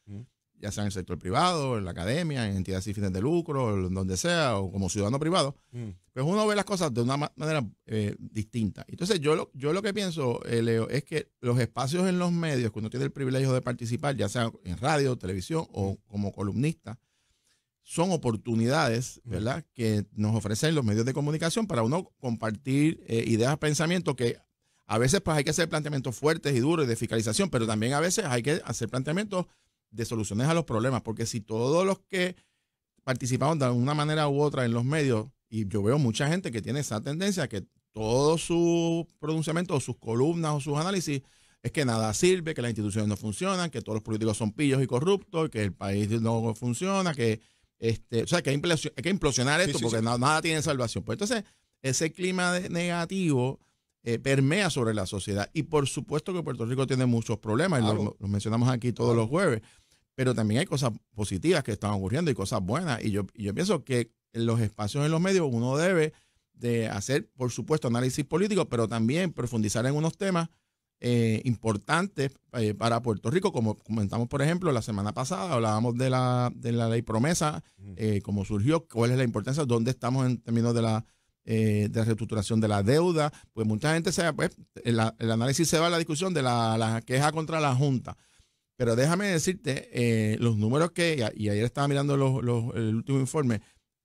ya sea en el sector privado, en la academia, en entidades sin fines de lucro, donde sea, o como ciudadano privado, pues uno ve las cosas de una manera eh, distinta. Entonces yo lo, yo lo que pienso, eh, Leo, es que los espacios en los medios que uno tiene el privilegio de participar, ya sea en radio, televisión o como columnista, son oportunidades, mm. ¿verdad?, que nos ofrecen los medios de comunicación para uno compartir eh, ideas, pensamientos que a veces pues hay que hacer planteamientos fuertes y duros de fiscalización, pero también a veces hay que hacer planteamientos de soluciones a los problemas, porque si todos los que participamos de una manera u otra en los medios, y yo veo mucha gente que tiene esa tendencia, que todo su pronunciamiento o sus columnas o sus análisis es que nada sirve, que las instituciones no funcionan, que todos los políticos son pillos y corruptos, que el país no funciona, que este, o sea, que hay, que implosionar esto porque nada tiene salvación. Pues entonces, ese clima negativo eh, permea sobre la sociedad. Y por supuesto que Puerto Rico tiene muchos problemas, los mencionamos aquí todos los jueves, pero también hay cosas positivas que están ocurriendo y cosas buenas. Y yo, yo pienso que en los espacios en los medios uno debe de hacer, por supuesto, análisis político, pero también profundizar en unos temas eh, importantes eh, para Puerto Rico, como comentamos, por ejemplo, la semana pasada, hablábamos de la, de la ley promesa, eh, cómo surgió, cuál es la importancia, dónde estamos en términos de la, eh, de la reestructuración de la deuda, pues mucha gente se, pues, el, análisis se va a la discusión de la, queja contra la Junta. Pero déjame decirte, eh, los números que, y ayer estaba mirando los, el último informe,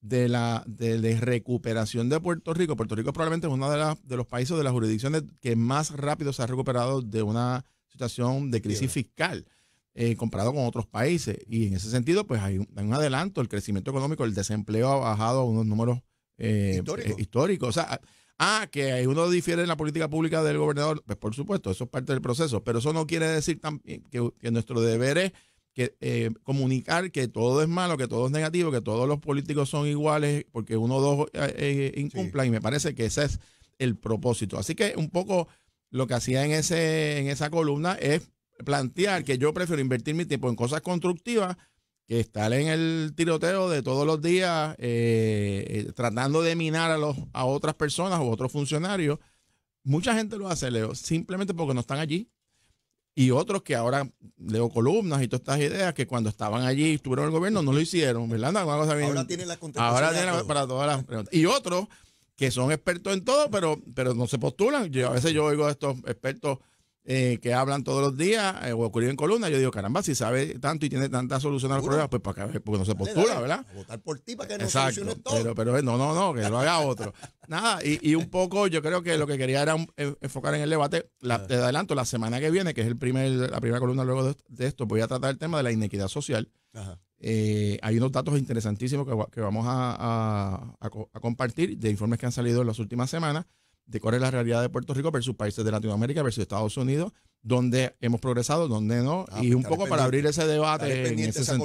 de la de, recuperación de Puerto Rico. Puerto Rico probablemente es uno de, las de los países de las jurisdicciones que más rápido se ha recuperado de una situación de crisis fiscal eh, comparado con otros países. Y en ese sentido, pues hay un, adelanto, el crecimiento económico, el desempleo ha bajado a unos números eh, eh, históricos. Ah, ah, que uno difiere en la política pública del gobernador, pues por supuesto, eso es parte del proceso, pero eso no quiere decir también que, que nuestro deber es que eh, comunicar que todo es malo, que todo es negativo, que todos los políticos son iguales porque uno o dos eh, eh, incumplan y me parece que ese es el propósito. Así que un poco lo que hacía en, ese, en esa columna es plantear que yo prefiero invertir mi tiempo en cosas constructivas que estar en el tiroteo de todos los días tratando de minar a, los, a otras personas o otros funcionarios. Mucha gente lo hace, Leo, simplemente porque no están allí y otros que ahora leo columnas y todas estas ideas que cuando estaban allí estuvieron en el gobierno no lo hicieron, ¿verdad? ahora tienen la Ahora tienen para todas las preguntas. Y otros que son expertos en todo, pero, pero no se postulan. Yo, a veces yo oigo a estos expertos eh, que hablan todos los días eh, o ocurrió en columna, yo digo, caramba, si sabe tanto y tiene tanta solución a los problemas, pues para que pues, porque no se postula, ¿verdad? votar por ti para que Exacto, solucione todo. Pero, pero no, no, no, que lo haga otro. Nada, y, un poco yo creo que lo que quería era enfocar en el debate. Ah. te adelanto, la semana que viene, que es el primer, la primera columna luego de, esto, voy a tratar el tema de la inequidad social. Eh, hay unos datos interesantísimos que, vamos a compartir de informes que han salido en las últimas semanas de cuál es la realidad de Puerto Rico versus países de Latinoamérica versus Estados Unidos, donde hemos progresado, donde no, ah, pues y un poco para abrir ese debate. En ese esa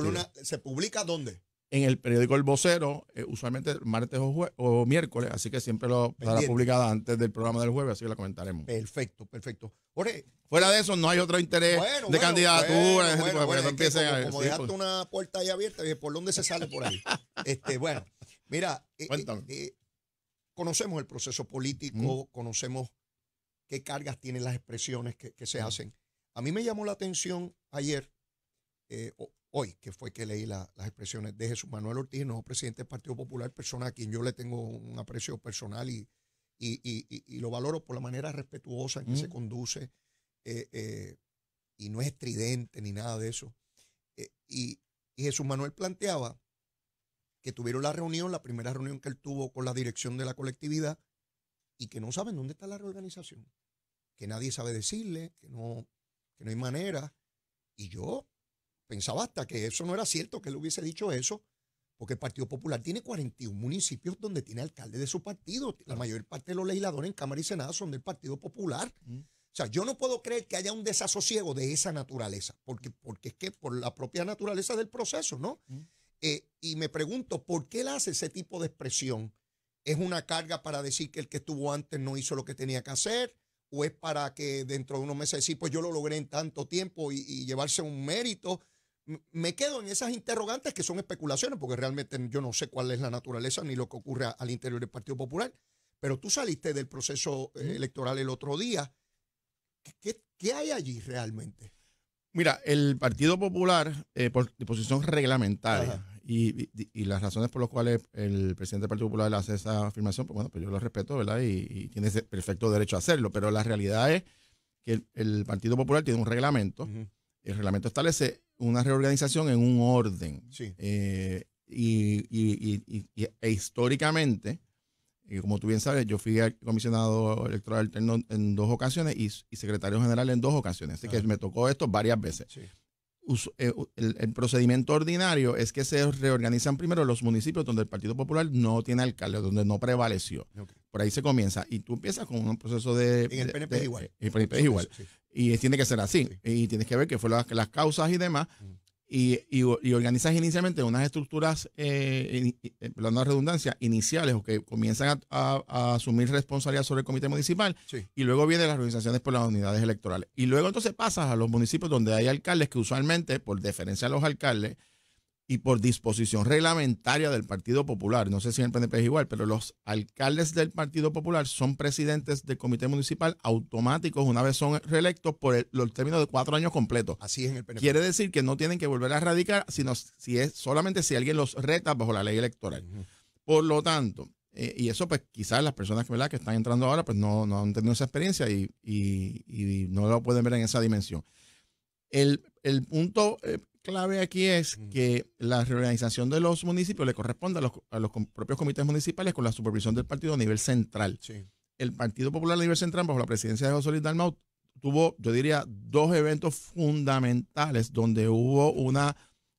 se publica dónde? En el periódico El Vocero, eh, usualmente martes o, o, miércoles, así que siempre lo estará publicada antes del programa del jueves, así que la comentaremos. Perfecto, perfecto. Jorge, Fuera de eso, no hay otro interés de candidatura. Bueno, como, como dejaste pues. una puerta ahí abierta, ¿por dónde se sale por ahí? este, bueno, mira, eh, Conocemos el proceso político, conocemos qué cargas tienen las expresiones que, se hacen. A mí me llamó la atención ayer, eh, hoy, que fue que leí las expresiones de Jesús Manuel Ortiz, nuevo presidente del Partido Popular, persona a quien yo le tengo un aprecio personal y, lo valoro por la manera respetuosa en que se conduce eh, eh, y no es estridente ni nada de eso. y Jesús Manuel planteaba que tuvieron la reunión, la primera reunión que él tuvo con la dirección de la colectividad, y que no saben dónde está la reorganización, que nadie sabe decirle, que no, que no hay manera. Y yo pensaba hasta que eso no era cierto, que él hubiese dicho eso, porque el Partido Popular tiene 41 municipios donde tiene alcalde de su partido. La mayor parte de los legisladores en Cámara y Senado son del Partido Popular. Mm. O sea, yo no puedo creer que haya un desasosiego de esa naturaleza, porque, porque es que por la propia naturaleza del proceso, ¿no? Mm. Eh, y me pregunto, ¿por qué él hace ese tipo de expresión? ¿Es una carga para decir que el que estuvo antes no hizo lo que tenía que hacer? ¿O es para que dentro de unos meses sí, pues yo lo logré en tanto tiempo y, llevarse un mérito? me quedo en esas interrogantes que son especulaciones, porque realmente yo no sé cuál es la naturaleza ni lo que ocurre al interior del Partido Popular. Pero tú saliste del proceso eh, electoral el otro día. ¿Qué, hay allí realmente? Mira, el Partido Popular, eh, por disposición reglamentaria, y, las razones por las cuales el presidente del Partido Popular hace esa afirmación, pues bueno, pues yo lo respeto, ¿verdad? Y, tiene perfecto derecho a hacerlo, pero la realidad es que el, Partido Popular tiene un reglamento, el reglamento establece una reorganización en un orden. Eh, y, e históricamente, eh, como tú bien sabes, yo fui comisionado electoral en dos ocasiones y, secretario general en dos ocasiones, así que me tocó esto varias veces. Eh, el, procedimiento ordinario es que se reorganizan primero los municipios donde el Partido Popular no tiene alcalde, donde no prevaleció. Por ahí se comienza. Y tú empiezas con un proceso de... En el PNP igual. es igual. Y tiene que ser así. Y tienes que ver que fueron las, causas y demás. Mm y, y, organizas inicialmente unas estructuras, eh, eh, eh plano de redundancia, iniciales o que comienzan a, asumir responsabilidad sobre el comité municipal y luego vienen las organizaciones por las unidades electorales. Y luego entonces pasas a los municipios donde hay alcaldes que usualmente, por deferencia a los alcaldes, y por disposición reglamentaria del Partido Popular, no sé si en el PNP es igual, pero los alcaldes del Partido Popular son presidentes del Comité Municipal automáticos una vez son reelectos por los términos de cuatro años completos. Así es en el PNP. Quiere decir que no tienen que volver a radicar, sino si es solamente si alguien los reta bajo la ley electoral. Por lo tanto, eh, y eso pues quizás las personas ¿verdad? que están entrando ahora pues no, no han tenido esa experiencia y, no lo pueden ver en esa dimensión. El, punto eh, clave aquí es que la reorganización de los municipios le corresponde a los, propios comités municipales con la supervisión del partido a nivel central. El Partido Popular a nivel central, bajo la presidencia de José Luis Dalmau, tuvo, yo diría, dos eventos fundamentales donde hubo una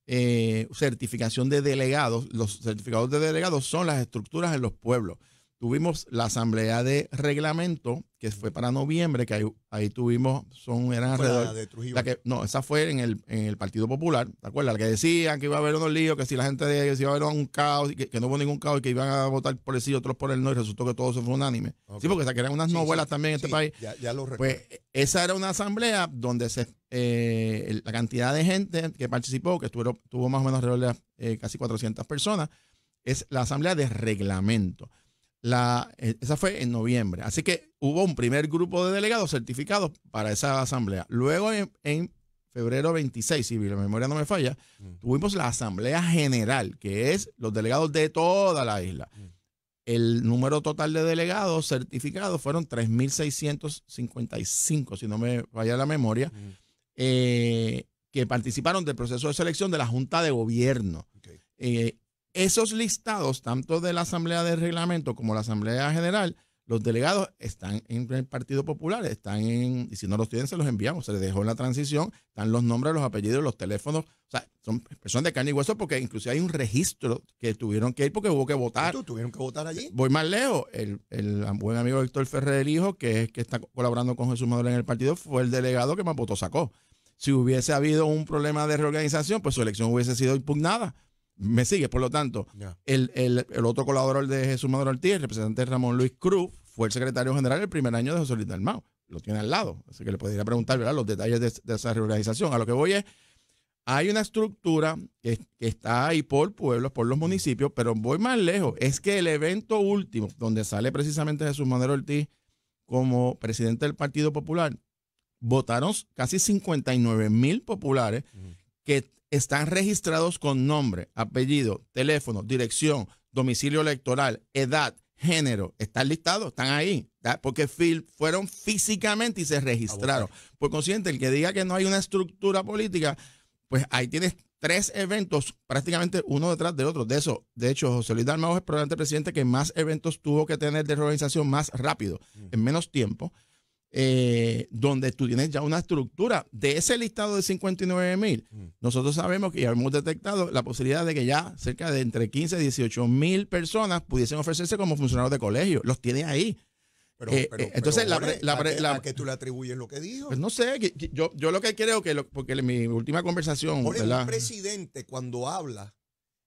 eh, certificación de delegados. Los certificados de delegados son las estructuras en los pueblos. Tuvimos la asamblea de reglamento, que fue para noviembre, que ahí, tuvimos, son, eran alrededor. de no, esa fue en el, en el Partido Popular, ¿te acuerdas? La que decían que iba a haber unos líos, que si la gente de, ellos iba a haber un caos, que, no hubo ningún caos, y que iban a votar por el sí, y otros por el no, y resultó que todo eso fue unánime. Sí, porque se crean unas novelas también en este país. Ya, Pues esa era una asamblea donde se eh, la cantidad de gente que participó, que estuvo, tuvo más o menos alrededor de eh, casi 400 personas, es la asamblea de reglamento. La, eh, esa fue en noviembre. Así que hubo un primer grupo de delegados certificados para esa asamblea. Luego, en, febrero 26, si la memoria no me falla, mm. tuvimos la asamblea general, que es los delegados de toda la isla. Mm. El número total de delegados certificados fueron 3.655, si no me falla la memoria, mm. eh, que participaron del proceso de selección de la Junta de Gobierno. Eh, esos listados, tanto de la Asamblea de Reglamento como la Asamblea General, los delegados están en el Partido Popular, están en, y si no los tienen, se los enviamos, se les dejó en la transición, están los nombres, los apellidos, los teléfonos, o sea, son personas de carne y hueso porque incluso hay un registro que tuvieron que ir porque hubo que votar. tuvieron que votar allí? Voy más lejos, el, buen amigo Héctor Ferrer, el hijo, que es que está colaborando con Jesús Maduro en el partido, fue el delegado que más votó sacó. Si hubiese habido un problema de reorganización, pues su elección hubiese sido impugnada me sigue, por lo tanto, el, otro colaborador de Jesús Maduro Ortiz, el representante Ramón Luis Cruz, fue el secretario general el primer año de José Luis Dalmau. Lo tiene al lado, así que le podría preguntar los detalles de, esa reorganización. A lo que voy es, hay una estructura que, está ahí por pueblos, por los mm. municipios, pero voy más lejos. Es que el evento último, donde sale precisamente Jesús Manuel Ortiz como presidente del Partido Popular, votaron casi 59 mil populares que están registrados con nombre, apellido, teléfono, dirección, domicilio electoral, edad, género, están listados, están ahí, porque fueron físicamente y se registraron. Ah, Por pues consiguiente, el que diga que no hay una estructura política, pues ahí tienes tres eventos prácticamente uno detrás del otro. De eso, de hecho, José Luis es probablemente el presidente que más eventos tuvo que tener de reorganización más rápido, mm. en menos tiempo. Eh, donde tú tienes ya una estructura de ese listado de 59 mil. Mm. Nosotros sabemos que ya hemos detectado la posibilidad de que ya cerca de entre 15 y 18 mil personas pudiesen ofrecerse como funcionarios de colegio. Los tiene ahí. Pero, eh, eh, entonces, que, tú le atribuyes lo que dijo? Pues no sé, yo, yo lo que creo que, porque en mi última conversación. el presidente cuando habla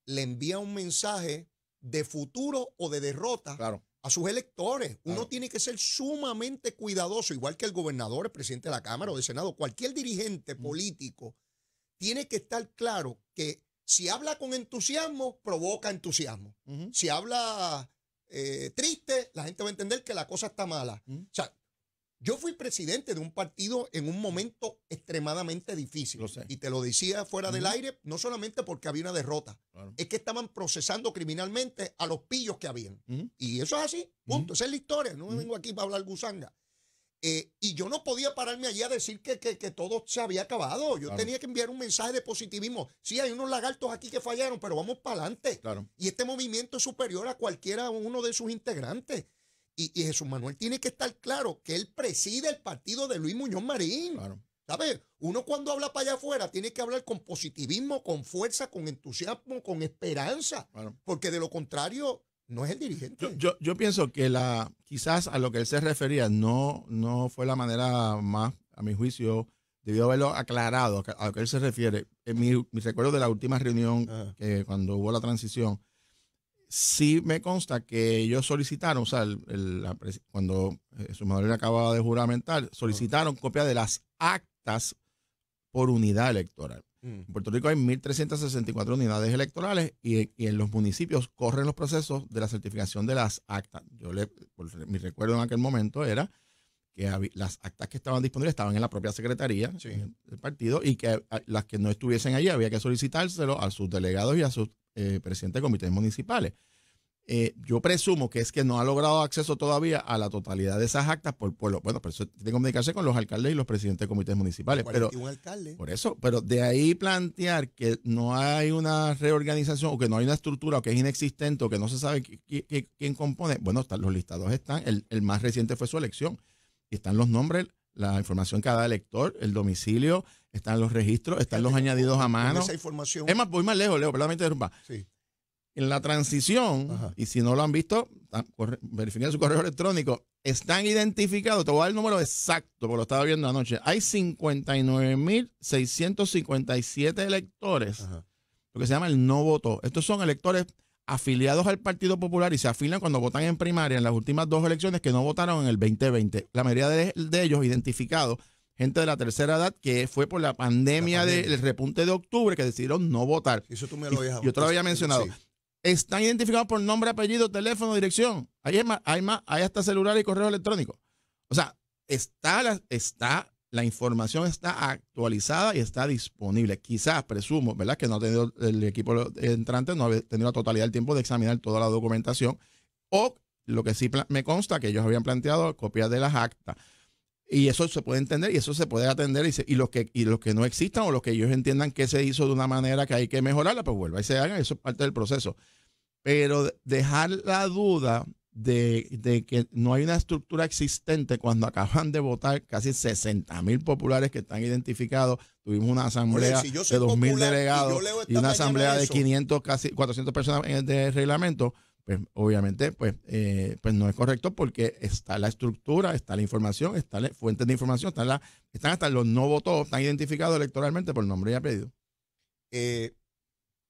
le envía un mensaje de futuro o de derrota claro a sus electores. Uno tiene que ser sumamente cuidadoso, igual que el gobernador, el presidente de la Cámara o del Senado, cualquier dirigente político tiene que estar claro que si habla con entusiasmo, provoca entusiasmo. Si habla eh, triste, la gente va a entender que la cosa está mala. O sea, yo fui presidente de un partido en un momento extremadamente difícil. Y te lo decía fuera del aire, no solamente porque había una derrota, es que estaban procesando criminalmente a los pillos que habían. Y eso es así, punto. Esa es la historia. No vengo aquí para hablar gusanga. Eh, y yo no podía pararme allí a decir que, todo se había acabado. Yo tenía que enviar un mensaje de positivismo. Sí, hay unos lagartos aquí que fallaron, pero vamos para adelante. Y este movimiento es superior a cualquiera uno de sus integrantes. Y, Jesús Manuel tiene que estar claro que él preside el partido de Luis Muñoz Marín. ¿Sabes? Uno cuando habla para allá afuera tiene que hablar con positivismo, con fuerza, con entusiasmo, con esperanza. Porque de lo contrario, no es el dirigente. Yo, pienso que la, quizás a lo que él se refería no, no fue la manera más, a mi juicio, debió haberlo aclarado a lo que él se refiere. En mi, recuerdo de la última reunión, que cuando hubo la transición, sí me consta que ellos solicitaron, o sea, cuando su madre acababa de juramentar, solicitaron copia de las actas por unidad electoral. Mm. En Puerto Rico hay 1.364 unidades electorales y, en los municipios corren los procesos de la certificación de las actas. Yo le, mi recuerdo en aquel momento era que las actas que estaban disponibles estaban en la propia secretaría del partido y que las que no estuviesen allí había que solicitárselo a sus delegados y a sus eh, presidente de comités municipales. Eh, yo presumo que es que no ha logrado acceso todavía a la totalidad de esas actas por pueblo. Bueno, pero eso tiene que comunicarse con los alcaldes y los presidentes de comités municipales. Pero, Por eso, pero de ahí plantear que no hay una reorganización o que no hay una estructura o que es inexistente o que no se sabe quién, compone. Bueno, los listados están. El, el más reciente fue su elección y están los nombres la información que elector el el domicilio, están los registros, están los añadidos a mano. Esa información. Es más, voy más lejos, Leo, Perdóname interrumpa. Sí. En la transición, y si no lo han visto, ah, verifiquen su correo electrónico, están identificados, te voy a dar el número exacto, porque lo estaba viendo anoche. Hay 59.657 electores, lo que se llama el no voto. Estos son electores afiliados al Partido Popular y se afilan cuando votan en primaria en las últimas dos elecciones que no votaron en el 2020. La mayoría de, ellos identificados, gente de la tercera edad, que fue por la pandemia, del repunte de octubre que decidieron no votar. Eso tú me lo habías y, Yo te lo había mencionado. Están identificados por nombre, apellido, teléfono, dirección. Ahí hay hay más, hay hasta celular y correo electrónico. O sea, está, la, está la información está actualizada y está disponible. Quizás, presumo, ¿verdad? Que no ha tenido el equipo entrante, no ha tenido la totalidad del tiempo de examinar toda la documentación. O lo que sí me consta que ellos habían planteado copias de las actas. Y eso se puede entender y eso se puede atender. Y, los que, los que no existan o los que ellos entiendan que se hizo de una manera que hay que mejorarla, pues vuelva y se haga Eso es parte del proceso. Pero dejar la duda de, que no hay una estructura existente cuando acaban de votar casi 60 mil populares que están identificados. Tuvimos una asamblea de 2 mil delegados y, una asamblea de 500, casi 400 personas en el de reglamento. Pues obviamente, pues, eh, pues no es correcto porque está la estructura, está la información, están las fuentes de información, están, la, están hasta los no votados, están identificados electoralmente por nombre y apellido. Eh,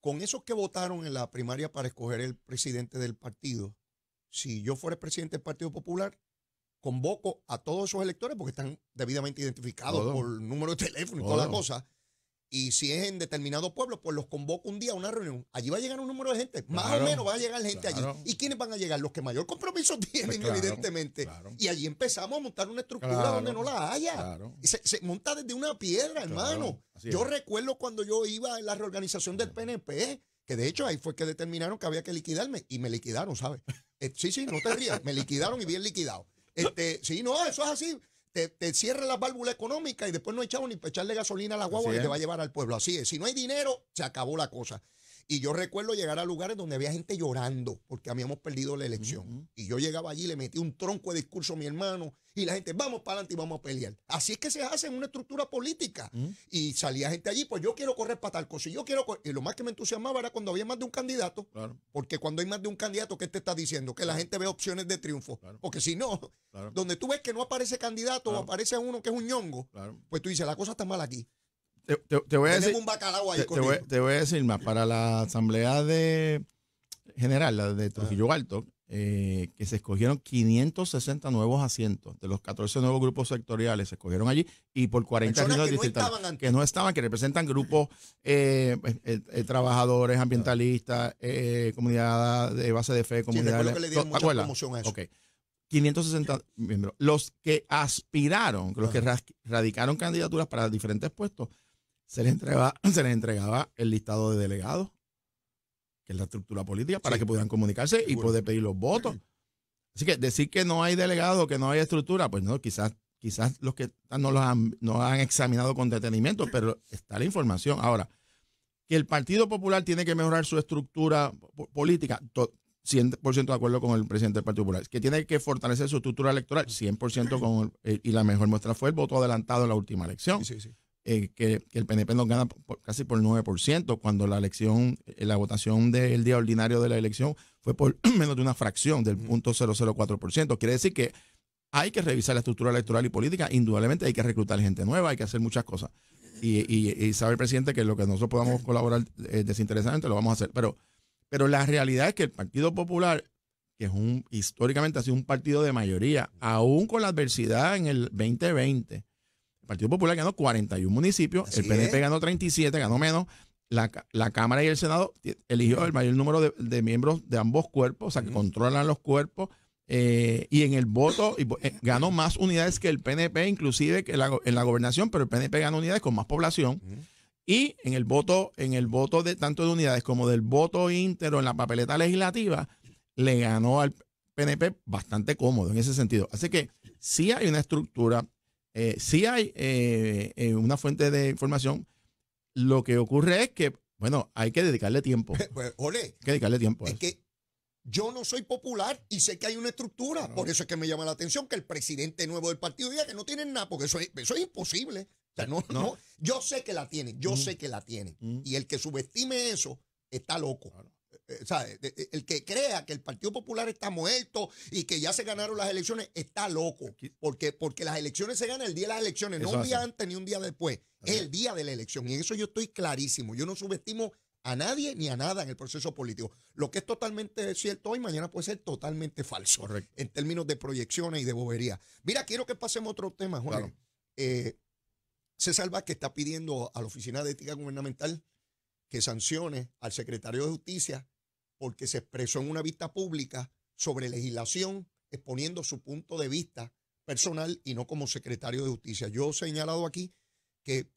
con esos que votaron en la primaria para escoger el presidente del partido, si yo fuera presidente del Partido Popular, convoco a todos esos electores porque están debidamente identificados por número de teléfono y toda la cosa. Y si es en determinado pueblo, pues los convoco un día a una reunión. Allí va a llegar un número de gente. Más o menos va a llegar gente allí. ¿Y quiénes van a llegar? Los que mayor compromiso tienen, pues evidentemente. Y allí empezamos a montar una estructura donde no la haya. Se, se, monta desde una piedra, hermano. Yo recuerdo cuando yo iba a la reorganización del PNP que de hecho ahí fue que determinaron que había que liquidarme y me liquidaron, ¿sabes? Eh, sí, sí, no te rías, me liquidaron y bien liquidado. Este, sí, no, eso es así. Te, te cierra la válvula económica y después no echamos ni para echarle gasolina a la guagua y te va a llevar al pueblo. Así es, si no hay dinero, se acabó la cosa. Y yo recuerdo llegar a lugares donde había gente llorando porque habíamos perdido la elección. Y yo llegaba allí, le metí un tronco de discurso a mi hermano y la gente, vamos para adelante y vamos a pelear. Así es que se hace en una estructura política. Y salía gente allí, pues yo quiero correr para tal cosa. Y yo quiero lo más que me entusiasmaba era cuando había más de un candidato. Porque cuando hay más de un candidato, ¿qué te está diciendo? Que la gente ve opciones de triunfo. Porque si no, donde tú ves que no aparece candidato o aparece uno que es un ñongo, pues tú dices, la cosa está mal aquí. Te, voy a decir, más. Para la asamblea de general, la de Trujillo Alto, eh, que se escogieron 560 nuevos asientos de los 14 nuevos grupos sectoriales, se escogieron allí y por 40 años que, no que no estaban, que representan grupos eh, pues, eh, trabajadores, ambientalistas, comunidad de base de fe, comunidad de 560 miembros. Los que aspiraron, los que radicaron candidaturas para diferentes puestos, se les entregaba, se entregaba el listado de delegados, que es la estructura política, para que pudieran comunicarse y poder pedir los votos. Así que decir que no hay delegado, que no hay estructura, pues no, quizás, quizás los que no los han, examinado con detenimiento, pero está la información. Ahora, que el Partido Popular tiene que mejorar su estructura política, 100% de acuerdo con el presidente del Partido Popular. Que tiene que fortalecer su estructura electoral, 100% con eh, y la mejor muestra fue el voto adelantado en la última elección. Sí, sí, sí. Eh, que, el PNP nos gana por, casi por 9%, cuando la elección, eh, la votación del día ordinario de la elección fue por menos de una fracción del punto 004%. Quiere decir que hay que revisar la estructura electoral y política, indudablemente hay que reclutar gente nueva, hay que hacer muchas cosas. Y, y, sabe el presidente que lo que nosotros podamos colaborar eh, desinteresadamente lo vamos a hacer. Pero, pero la realidad es que el Partido Popular, que es un históricamente ha sido un partido de mayoría, aún con la adversidad en el 2020, Partido Popular ganó 41 municipios, el PNP ganó 37, ganó menos. La, Cámara y el Senado eligió el mayor número de, miembros de ambos cuerpos, o sea, que controlan los cuerpos. Eh, y en el voto eh, ganó más unidades que el PNP, inclusive que en la gobernación, pero el PNP ganó unidades con más población. Y en el voto, en el voto de tanto de unidades como del voto íntero en la papeleta legislativa, le ganó al PNP bastante cómodo en ese sentido. Así que sí hay una estructura eh, sí hay eh, eh, una fuente de información. Lo que ocurre es que, bueno, hay que dedicarle tiempo. Pues, ole, hay que dedicarle tiempo. es que yo no soy popular y sé que hay una estructura. Por eso es que me llama la atención que el presidente nuevo del partido diga que no tienen nada, porque eso es, imposible. no, no. yo sé que la tienen, yo mm. sé que la tienen. Mm. Y el que subestime eso está loco. Eh, el que crea que el Partido Popular está muerto y que ya se ganaron las elecciones está loco. Porque, porque las elecciones se ganan el día de las elecciones, no un día antes ni un día después. Es el día de la elección. Y en eso yo estoy clarísimo. Yo no subestimo a nadie ni a nada en el proceso político. Lo que es totalmente cierto hoy, mañana puede ser totalmente falso en términos de proyecciones y de bobería. Mira, quiero que pasemos a otro tema, Juan. salva que César está pidiendo a la Oficina de Ética Gubernamental que sancione al secretario de Justicia porque se expresó en una vista pública sobre legislación, exponiendo su punto de vista personal y no como secretario de justicia. Yo he señalado aquí que,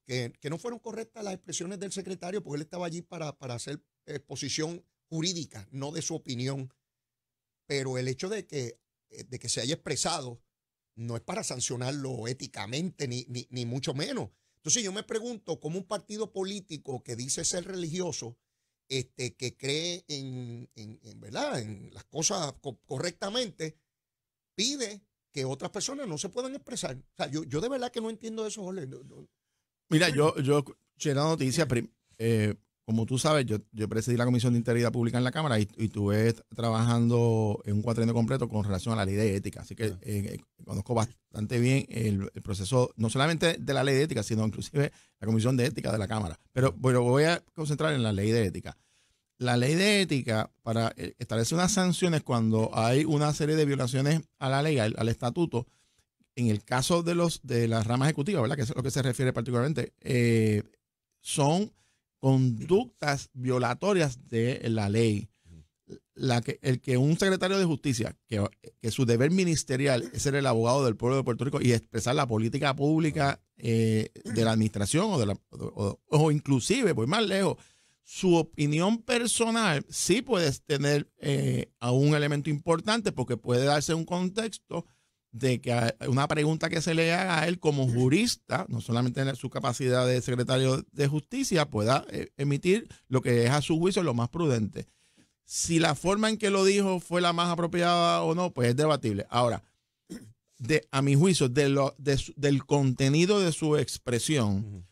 no fueron correctas las expresiones del secretario porque él estaba allí para, hacer exposición jurídica, no de su opinión. Pero el hecho de que, eh, de que se haya expresado no es para sancionarlo éticamente, ni, ni, ni mucho menos. Entonces yo me pregunto cómo un partido político que dice ser religioso este, que cree en, en, en, en las cosas correctamente, pide que otras personas no se puedan expresar. O sea, yo, yo de verdad que no entiendo eso, Jorge. Mira, yo, yo che la noticia, eh, como tú sabes, yo, yo presidí la Comisión de Integridad Pública en la Cámara y, y estuve trabajando en un cuatrienio completo con relación a la ley de ética. Así que ah. eh, eh, conozco bastante bien el, proceso, no solamente de la ley de ética, sino inclusive la Comisión de Ética de la Cámara. Pero, ah. bueno, voy a concentrar en la ley de ética. La ley de ética para eh, establecer unas sanciones cuando hay una serie de violaciones a la ley, al, estatuto, en el caso de los de las ramas ejecutivas, ¿verdad? Que es lo que se refiere particularmente, son conductas violatorias de la ley. el que un secretario de justicia, que, su deber ministerial es ser el abogado del pueblo de Puerto Rico y expresar la política pública eh, de la administración o, de la, o, inclusive, voy más lejos, su opinión personal sí puede tener eh, a un elemento importante porque puede darse un contexto de que una pregunta que se le haga a él como jurista, no solamente en su capacidad de secretario de justicia, pueda eh, emitir lo que es a su juicio lo más prudente. Si la forma en que lo dijo fue la más apropiada o no, pues es debatible. Ahora, de, a mi juicio, del contenido de su expresión,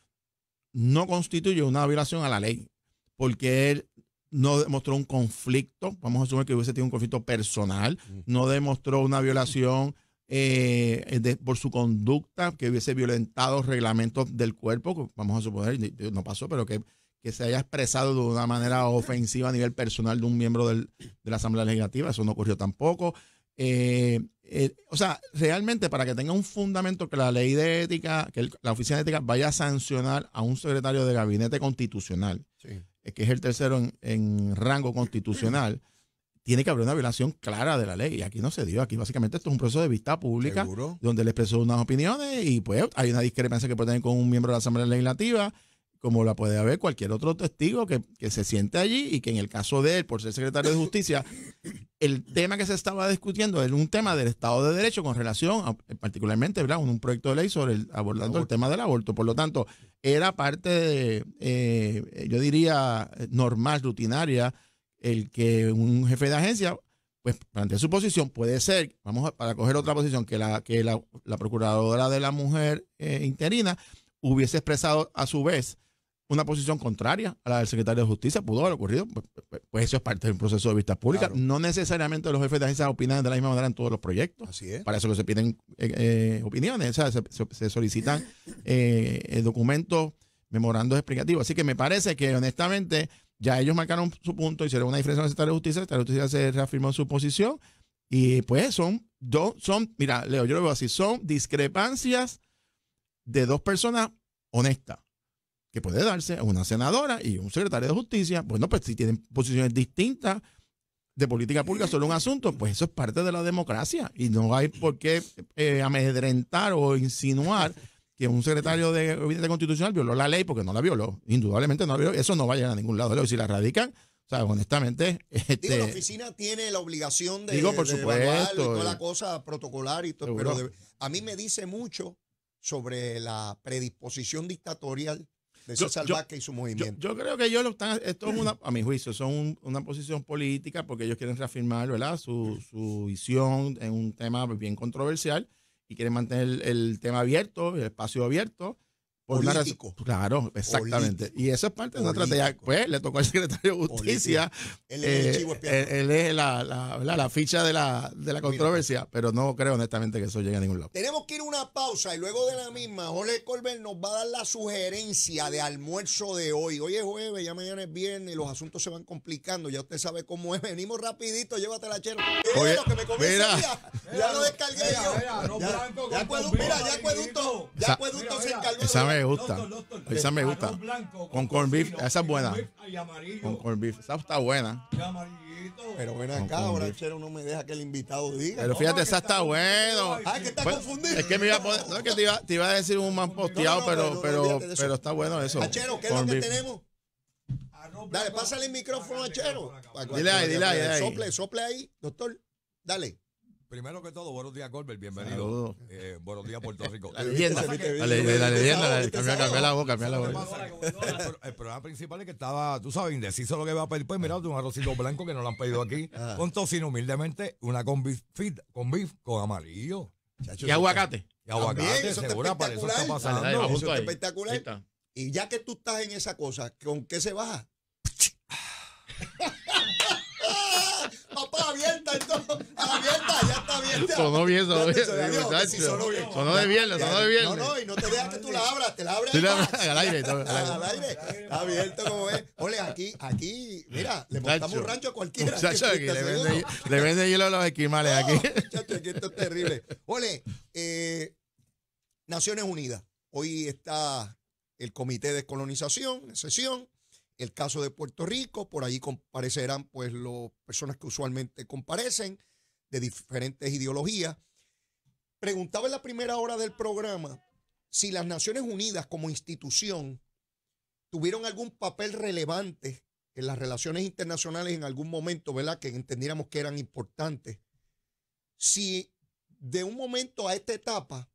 no constituye una violación a la ley, porque él no demostró un conflicto, vamos a asumir que hubiese tenido un conflicto personal, no demostró una violación eh, eh, de, por su conducta, que hubiese violentado reglamentos del cuerpo, vamos a suponer, no pasó, pero que, que se haya expresado de una manera ofensiva a nivel personal de un miembro del, de la Asamblea Legislativa, eso no ocurrió tampoco. Eh, eh, o sea, realmente para que tenga un fundamento que la ley de ética, que la oficina de ética vaya a sancionar a un secretario de gabinete constitucional, que es el tercero en rango constitucional tiene que haber una violación clara de la ley. Y aquí no se dio. Aquí básicamente esto es un proceso de vista pública donde le expresó unas opiniones y pues hay una discrepancia que puede tener con un miembro de la Asamblea Legislativa, como la puede haber cualquier otro testigo que, se siente allí y que en el caso de él, por ser secretario de Justicia, el tema que se estaba discutiendo era un tema del Estado de Derecho con relación, eh, particularmente, ¿verdad? Un, un proyecto de ley sobre abordando el, tema del aborto. Por lo tanto, era parte, de, eh, yo diría, eh, normal, rutinaria el que un jefe de agencia pues plantea su posición, puede ser, vamos a, para coger otra posición, que la, que la, procuradora de la mujer eh, interina hubiese expresado a su vez una posición contraria a la del secretario de Justicia, pudo haber ocurrido, pues, pues, pues eso es parte de un proceso de vista pública No necesariamente los jefes de agencia opinan de la misma manera en todos los proyectos. Así es. Para eso que se piden eh, eh, opiniones, se, se solicitan documentos, memorandos explicativos. Así que me parece que honestamente ya ellos marcaron su punto, hicieron una diferencia en el secretario de Justicia, el secretario de Justicia se reafirmó su posición y pues son dos, son, mira, Leo, yo lo veo así, son discrepancias de dos personas honestas que puede darse una senadora y un secretario de justicia. Bueno, pues si tienen posiciones distintas de política pública sobre un asunto, pues eso es parte de la democracia y no hay por qué eh, amedrentar o insinuar que un secretario de gabinete constitucional violó la ley porque no la violó. Indudablemente no la violó. Eso no va a llegar a ningún lado. Si la radican, sea, honestamente. Este, la oficina tiene la obligación de, digo, por supuesto, toda eh. la cosa protocolar y todo. Pero a mí me dice mucho sobre la predisposición dictatorial de César Vázquez y su movimiento. Yo, creo que ellos lo están, esto es una, a mi juicio, son una posición política porque ellos quieren reafirmar ¿verdad? Su, su visión en un tema bien controversial y quieren mantener el, el tema abierto, el espacio abierto político claro, exactamente. Y eso es parte de nuestra estrategia. Pues le tocó al secretario de Justicia. Él es, el eh, chivo eh, él es la, ficha de la, controversia, pero no creo honestamente que eso llegue a ningún lado. Tenemos que ir a una pausa y luego de la misma, Jorge Colbert nos va a dar la sugerencia de almuerzo de hoy. Hoy es jueves, ya mañana es viernes, los asuntos se van complicando, ya usted sabe cómo es. Venimos rapidito, llévate la ya, lo descargué yo. ya, ya, ya ya acueducto, ya se me gusta. Esa me gusta. Con corn beef, esa es buena. Con corn beef, esa está buena. Pero ven acá, ahora chero no me deja que el invitado diga. Pero fíjate, esa está bueno. Ay, ah, que está pues, confundido. Es que me iba a poner, no, que te iba, te iba a decir un man posteado, pero, pero, pero está bueno eso. Ah, chero, ¿qué es lo que tenemos? Dale, pásale el micrófono a Chero. Dile ahí, dile ahí. Sople, sople ahí, doctor. Dale. Primero que todo, buenos días, Colbert. Bienvenido. Eh, buenos días, Puerto Rico. la leyenda. La, leyenda. la boca, cambia la boca. El problema principal es que estaba, tú sabes, indeciso lo que iba a pedir. Pues mira, un arrocito blanco que no lo han pedido aquí. Ah. Con tocino, humildemente, una con beef, con beef con amarillo. y aguacate. Y aguacate, segura, para eso está pasando. Ah, eso espectacular. Y ya que tú estás en esa cosa, ¿con qué se baja? Papá, abierta entonces. Abierta sonó bien, sonó bien. sonó bien. Sonó de sonó de viernes. No, no, y no te veas que tú la abras, te la abres. Sí, al aire. Al aire. Abierto como es. Ole, aquí, aquí, mira, le montamos un rancho a cualquiera. le venden hielo a los esquimales aquí. aquí esto es terrible. Ole, eh, Naciones Unidas. Hoy está el Comité de Colonización en sesión el caso de Puerto Rico, por ahí comparecerán pues las personas que usualmente comparecen, de diferentes ideologías. Preguntaba en la primera hora del programa si las Naciones Unidas como institución tuvieron algún papel relevante en las relaciones internacionales en algún momento, ¿verdad? Que entendiéramos que eran importantes. Si de un momento a esta etapa,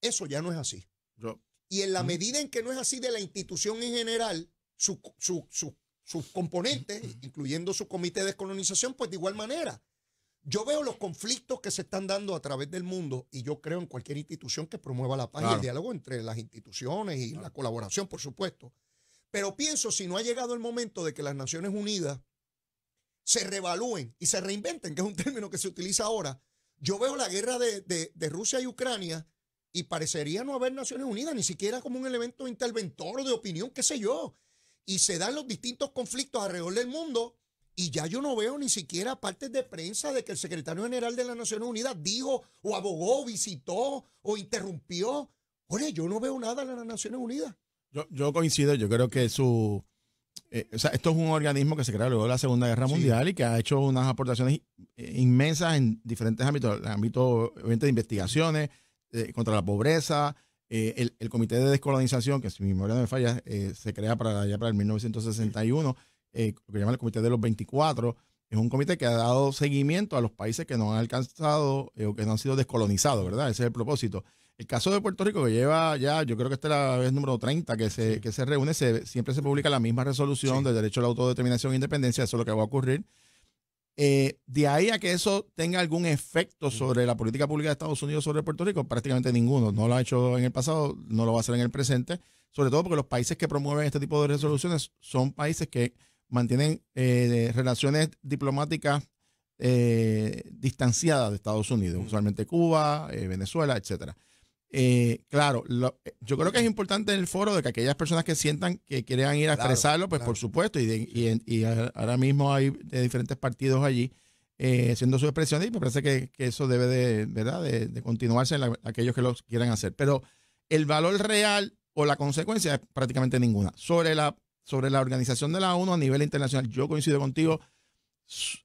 eso ya no es así. Y en la medida en que no es así de la institución en general, sus componentes, incluyendo su comité de descolonización, pues de igual manera. Yo veo los conflictos que se están dando a través del mundo y yo creo en cualquier institución que promueva la paz y el diálogo entre las instituciones y la colaboración, por supuesto. Pero pienso si no ha llegado el momento de que las Naciones Unidas se revalúen y se reinventen, que es un término que se utiliza ahora. Yo veo la guerra de, Rusia y Ucrania y parecería no haber Naciones Unidas, ni siquiera como un elemento interventor de opinión, qué sé yo. Y se dan los distintos conflictos alrededor del mundo y ya yo no veo ni siquiera partes de prensa de que el secretario general de las Naciones Unidas dijo o abogó, visitó o interrumpió. Oye, yo no veo nada de las Naciones Unidas. Yo, yo coincido, yo creo que su... Eh, o sea, esto es un organismo que se creó luego de la Segunda Guerra Mundial y que ha hecho unas aportaciones eh, inmensas en diferentes ámbitos, el ámbito de investigaciones, eh, contra la pobreza, el, Comité de Descolonización, que si mi memoria no me falla, se crea para allá para el 1961. Eh, lo que llaman el Comité de los 24, es un comité que ha dado seguimiento a los países que no han alcanzado eh, o que no han sido descolonizados, ¿verdad? Ese es el propósito. El caso de Puerto Rico, que lleva ya, yo creo que esta es la vez número 30 que se, que se reúne, siempre se publica la misma resolución del derecho a la autodeterminación e independencia, eso es lo que va a ocurrir. Eh, de ahí a que eso tenga algún efecto sobre la política pública de Estados Unidos sobre Puerto Rico, prácticamente ninguno. No lo ha hecho en el pasado, no lo va a hacer en el presente, sobre todo porque los países que promueven este tipo de resoluciones son países que mantienen eh, relaciones diplomáticas eh, distanciadas de Estados Unidos, usualmente Cuba, eh, Venezuela, etcétera. claro, yo creo que es importante en el foro de que aquellas personas que sientan que quieran ir a expresarlo, pues por supuesto, y, ahora mismo hay de diferentes partidos allí haciendo su expresión y me parece que, eso debe de, ¿verdad? de, continuarse en aquellos que lo quieran hacer. Pero el valor real o la consecuencia es prácticamente ninguna. Sobre la sobre la organización de la ONU a nivel internacional. Yo coincido contigo,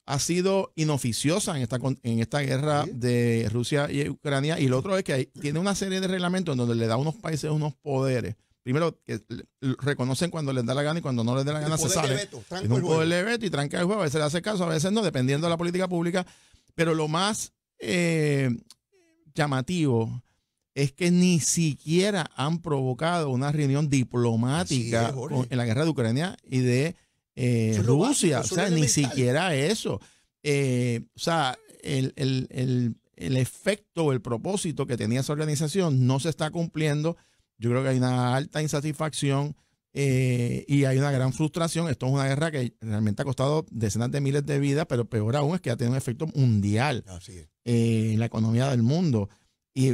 ha sido inoficiosa en esta, en esta guerra de Rusia y Ucrania. Y lo otro es que tiene una serie de reglamentos donde le da a unos países unos poderes. Primero, que reconocen cuando les da la gana y cuando no les da la gana se sale. un poder de veto y tranca el juego. A veces le hace caso, a veces no, dependiendo de la política pública. Pero lo más eh, llamativo es que ni siquiera han provocado una reunión diplomática en la guerra de Ucrania y de eh, Rusia. o sea, ni siquiera eso. Eh, o sea, el, efecto o el propósito que tenía esa organización no se está cumpliendo. Yo creo que hay una alta insatisfacción. Eh, y hay una gran frustración. Esto es una guerra que realmente ha costado decenas de miles de vidas, pero peor aún es que ha tenido un efecto mundial en la economía del mundo.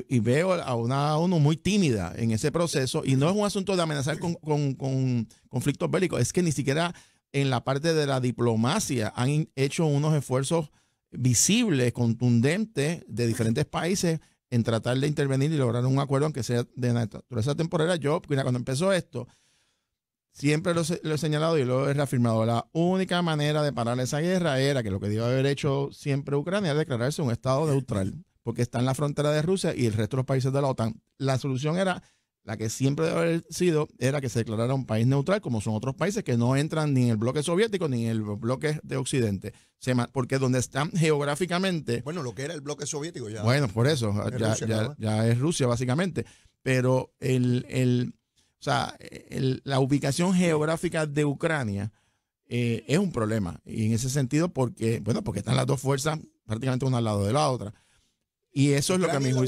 Y, veo a una uno muy tímida en ese proceso y no es un asunto de amenazar con, con, con, conflictos bélicos, es que ni siquiera en la parte de la diplomacia han hecho unos esfuerzos visibles, contundentes de diferentes países en tratar de intervenir y lograr un acuerdo, aunque sea de naturaleza temporera. Yo, cuando empezó esto, siempre lo, he señalado y lo he reafirmado, la única manera de parar esa guerra era que lo que debía haber hecho siempre Ucrania era declararse un Estado neutral porque está en la frontera de Rusia y el resto de los países de la OTAN. La solución era, la que siempre debe haber sido, era que se declarara un país neutral, como son otros países que no entran ni en el bloque soviético ni en el bloque de Occidente. Porque donde están geográficamente. Bueno, lo que era el bloque soviético ya. Bueno, por eso, ya, es Rusia, básicamente. Pero el, o sea, la ubicación geográfica de Ucrania. Eh, es un problema. Y en ese sentido, porque, bueno, porque están las dos fuerzas prácticamente una al lado de la otra. Y eso es lo que a mí me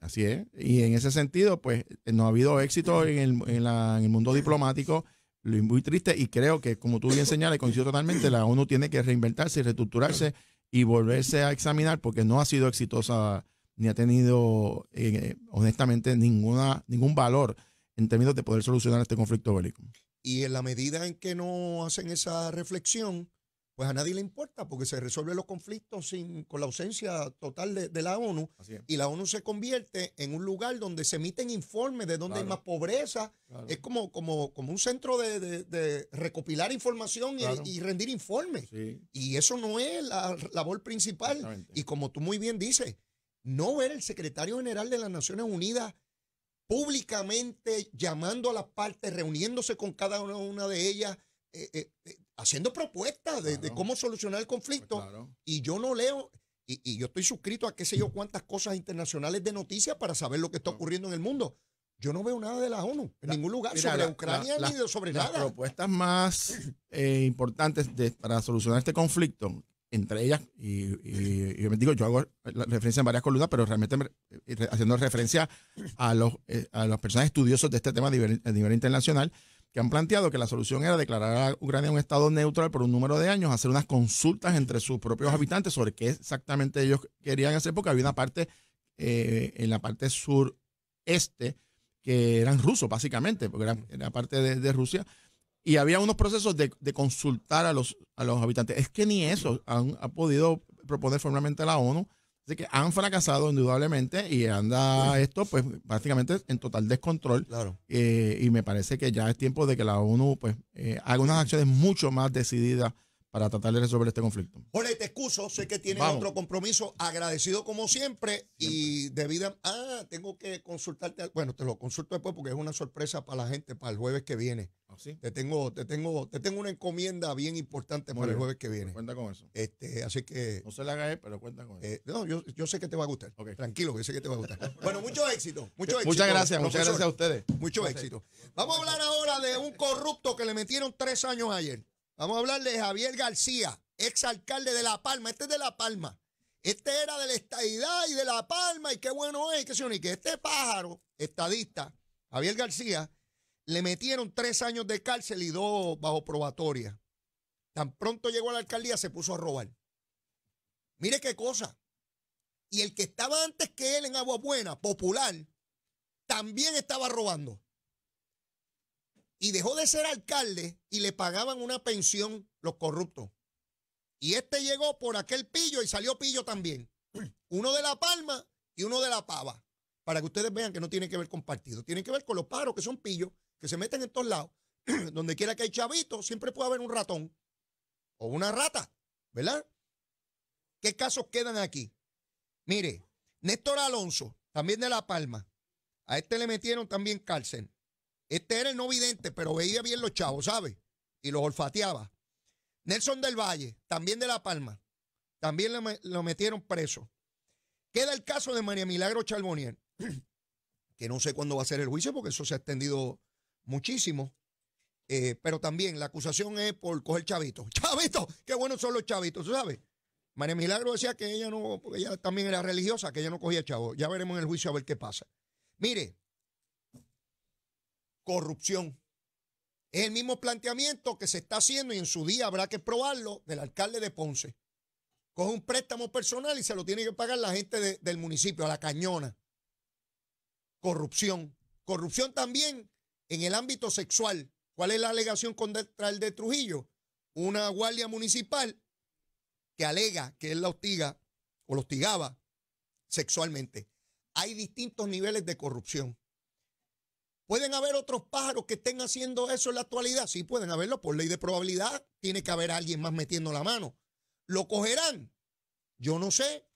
Así es. Y en ese sentido, pues no ha habido éxito en el, en el mundo diplomático. Lo muy triste y creo que, como tú bien señalas, coincido totalmente, la ONU tiene que reinventarse y reestructurarse y volverse a examinar porque no ha sido exitosa ni ha tenido, eh, eh, honestamente, ninguna, ningún valor en términos de poder solucionar este conflicto bélico. Y en la medida en que no hacen esa reflexión, pues a nadie le importa porque se resuelven los conflictos con la ausencia total de, la ONU y la ONU se convierte en un lugar donde se emiten informes de donde hay más pobreza. Es como, como, un centro de, recopilar información y, rendir informes. Y eso no es la labor principal. Y como tú muy bien dices, no ver el secretario general de las Naciones Unidas públicamente llamando a las partes, reuniéndose con cada una de ellas. Eh, eh, eh, haciendo propuestas de, cómo solucionar el conflicto. Pues y yo no leo, y, yo estoy suscrito a qué sé yo cuántas cosas internacionales de noticias para saber lo que está ocurriendo en el mundo. Yo no veo nada de la ONU en ningún lugar sobre Ucrania ni sobre nada. Las propuestas más eh, importantes para solucionar este conflicto, entre ellas, y, y, me digo, yo hago referencia en varias columnas, pero realmente eh, haciendo referencia a los, eh, a personas estudiosos de este tema a nivel internacional, que han planteado que la solución era declarar a Ucrania un estado neutral por un número de años, hacer unas consultas entre sus propios habitantes sobre qué exactamente ellos querían hacer, porque había una parte eh, en la parte sureste que eran rusos, básicamente, porque era, parte de, Rusia, y había unos procesos de, consultar a los, a los habitantes. Es que ni eso han, ha podido proponer formalmente la ONU. Así que han fracasado indudablemente y anda esto pues prácticamente en total descontrol. Eh, y me parece que ya es tiempo de que la ONU pues eh, haga unas acciones mucho más decididas para tratar de resolver este conflicto. Jorge, te excuso, sé que tienes otro compromiso, agradecido como siempre, y y debida, ah, tengo que consultarte, bueno, te lo consulto después porque es una sorpresa para la gente para el jueves que viene. ¿Ah, Te tengo te tengo te tengo una encomienda bien importante para el jueves que viene. Cuenta con eso. Este, así que No se la haga él, pero cuenta con eso. Eh, no, yo, sé que te va a gustar. Tranquilo, yo sé que te va a gustar. bueno, mucho éxito, Muchas gracias, muchas gracias a ustedes. Mucho éxito. Vamos a hablar ahora de un corrupto que le metieron tres años ayer. Vamos a hablar de Javier García, ex alcalde de La Palma. Este es de La Palma. Este era de la estadidad y de La Palma, y qué bueno es, que se que este pájaro estadista, Javier García, le metieron tres años de cárcel y dos bajo probatoria. Tan pronto llegó a la alcaldía, se puso a robar. Mire qué cosa. Y el que estaba antes que él en Agua Buena, popular, también estaba robando y dejó de ser alcalde y le pagaban una pensión los corruptos. Y este llegó por aquel pillo y salió pillo también. Uno de La Palma y uno de La Pava. Para que ustedes vean que no tiene que ver con partido, tiene que ver con los paros que son pillos, que se meten en todos lados. Donde quiera que hay chavitos, siempre puede haber un ratón o una rata, ¿verdad? ¿Qué casos quedan aquí? Mire, Néstor Alonso, también de La Palma. A este le metieron también cárcel. Este era el no vidente, pero veía bien los chavos, ¿sabe? Y los olfateaba. Nelson del Valle, también de La Palma, también lo, metieron preso. Queda el caso de María Milagro Charbonier, que no sé cuándo va a ser el juicio porque eso se ha extendido muchísimo. Eh, pero también la acusación es por coger chavitos. ¡Chavitos! ¡Qué buenos son los chavitos! sabes? María Milagro decía que ella no, porque ella también era religiosa, que ella no cogía chavos. Ya veremos en el juicio a ver qué pasa. Mire, corrupción. Es el mismo planteamiento que se está haciendo y en su día habrá que probarlo del alcalde de Ponce. Coge un préstamo personal y se lo tiene que pagar la gente del municipio, a la cañona. Corrupción. Corrupción también en el ámbito sexual. ¿Cuál es la alegación contra el de Trujillo? Una guardia municipal que alega que él la hostiga o lo hostigaba sexualmente. Hay distintos niveles de corrupción. ¿Pueden haber otros pájaros que estén haciendo eso en la actualidad? Sí, pueden haberlo. Por ley de probabilidad, tiene que haber alguien más metiendo la mano. ¿Lo cogerán? Yo no sé.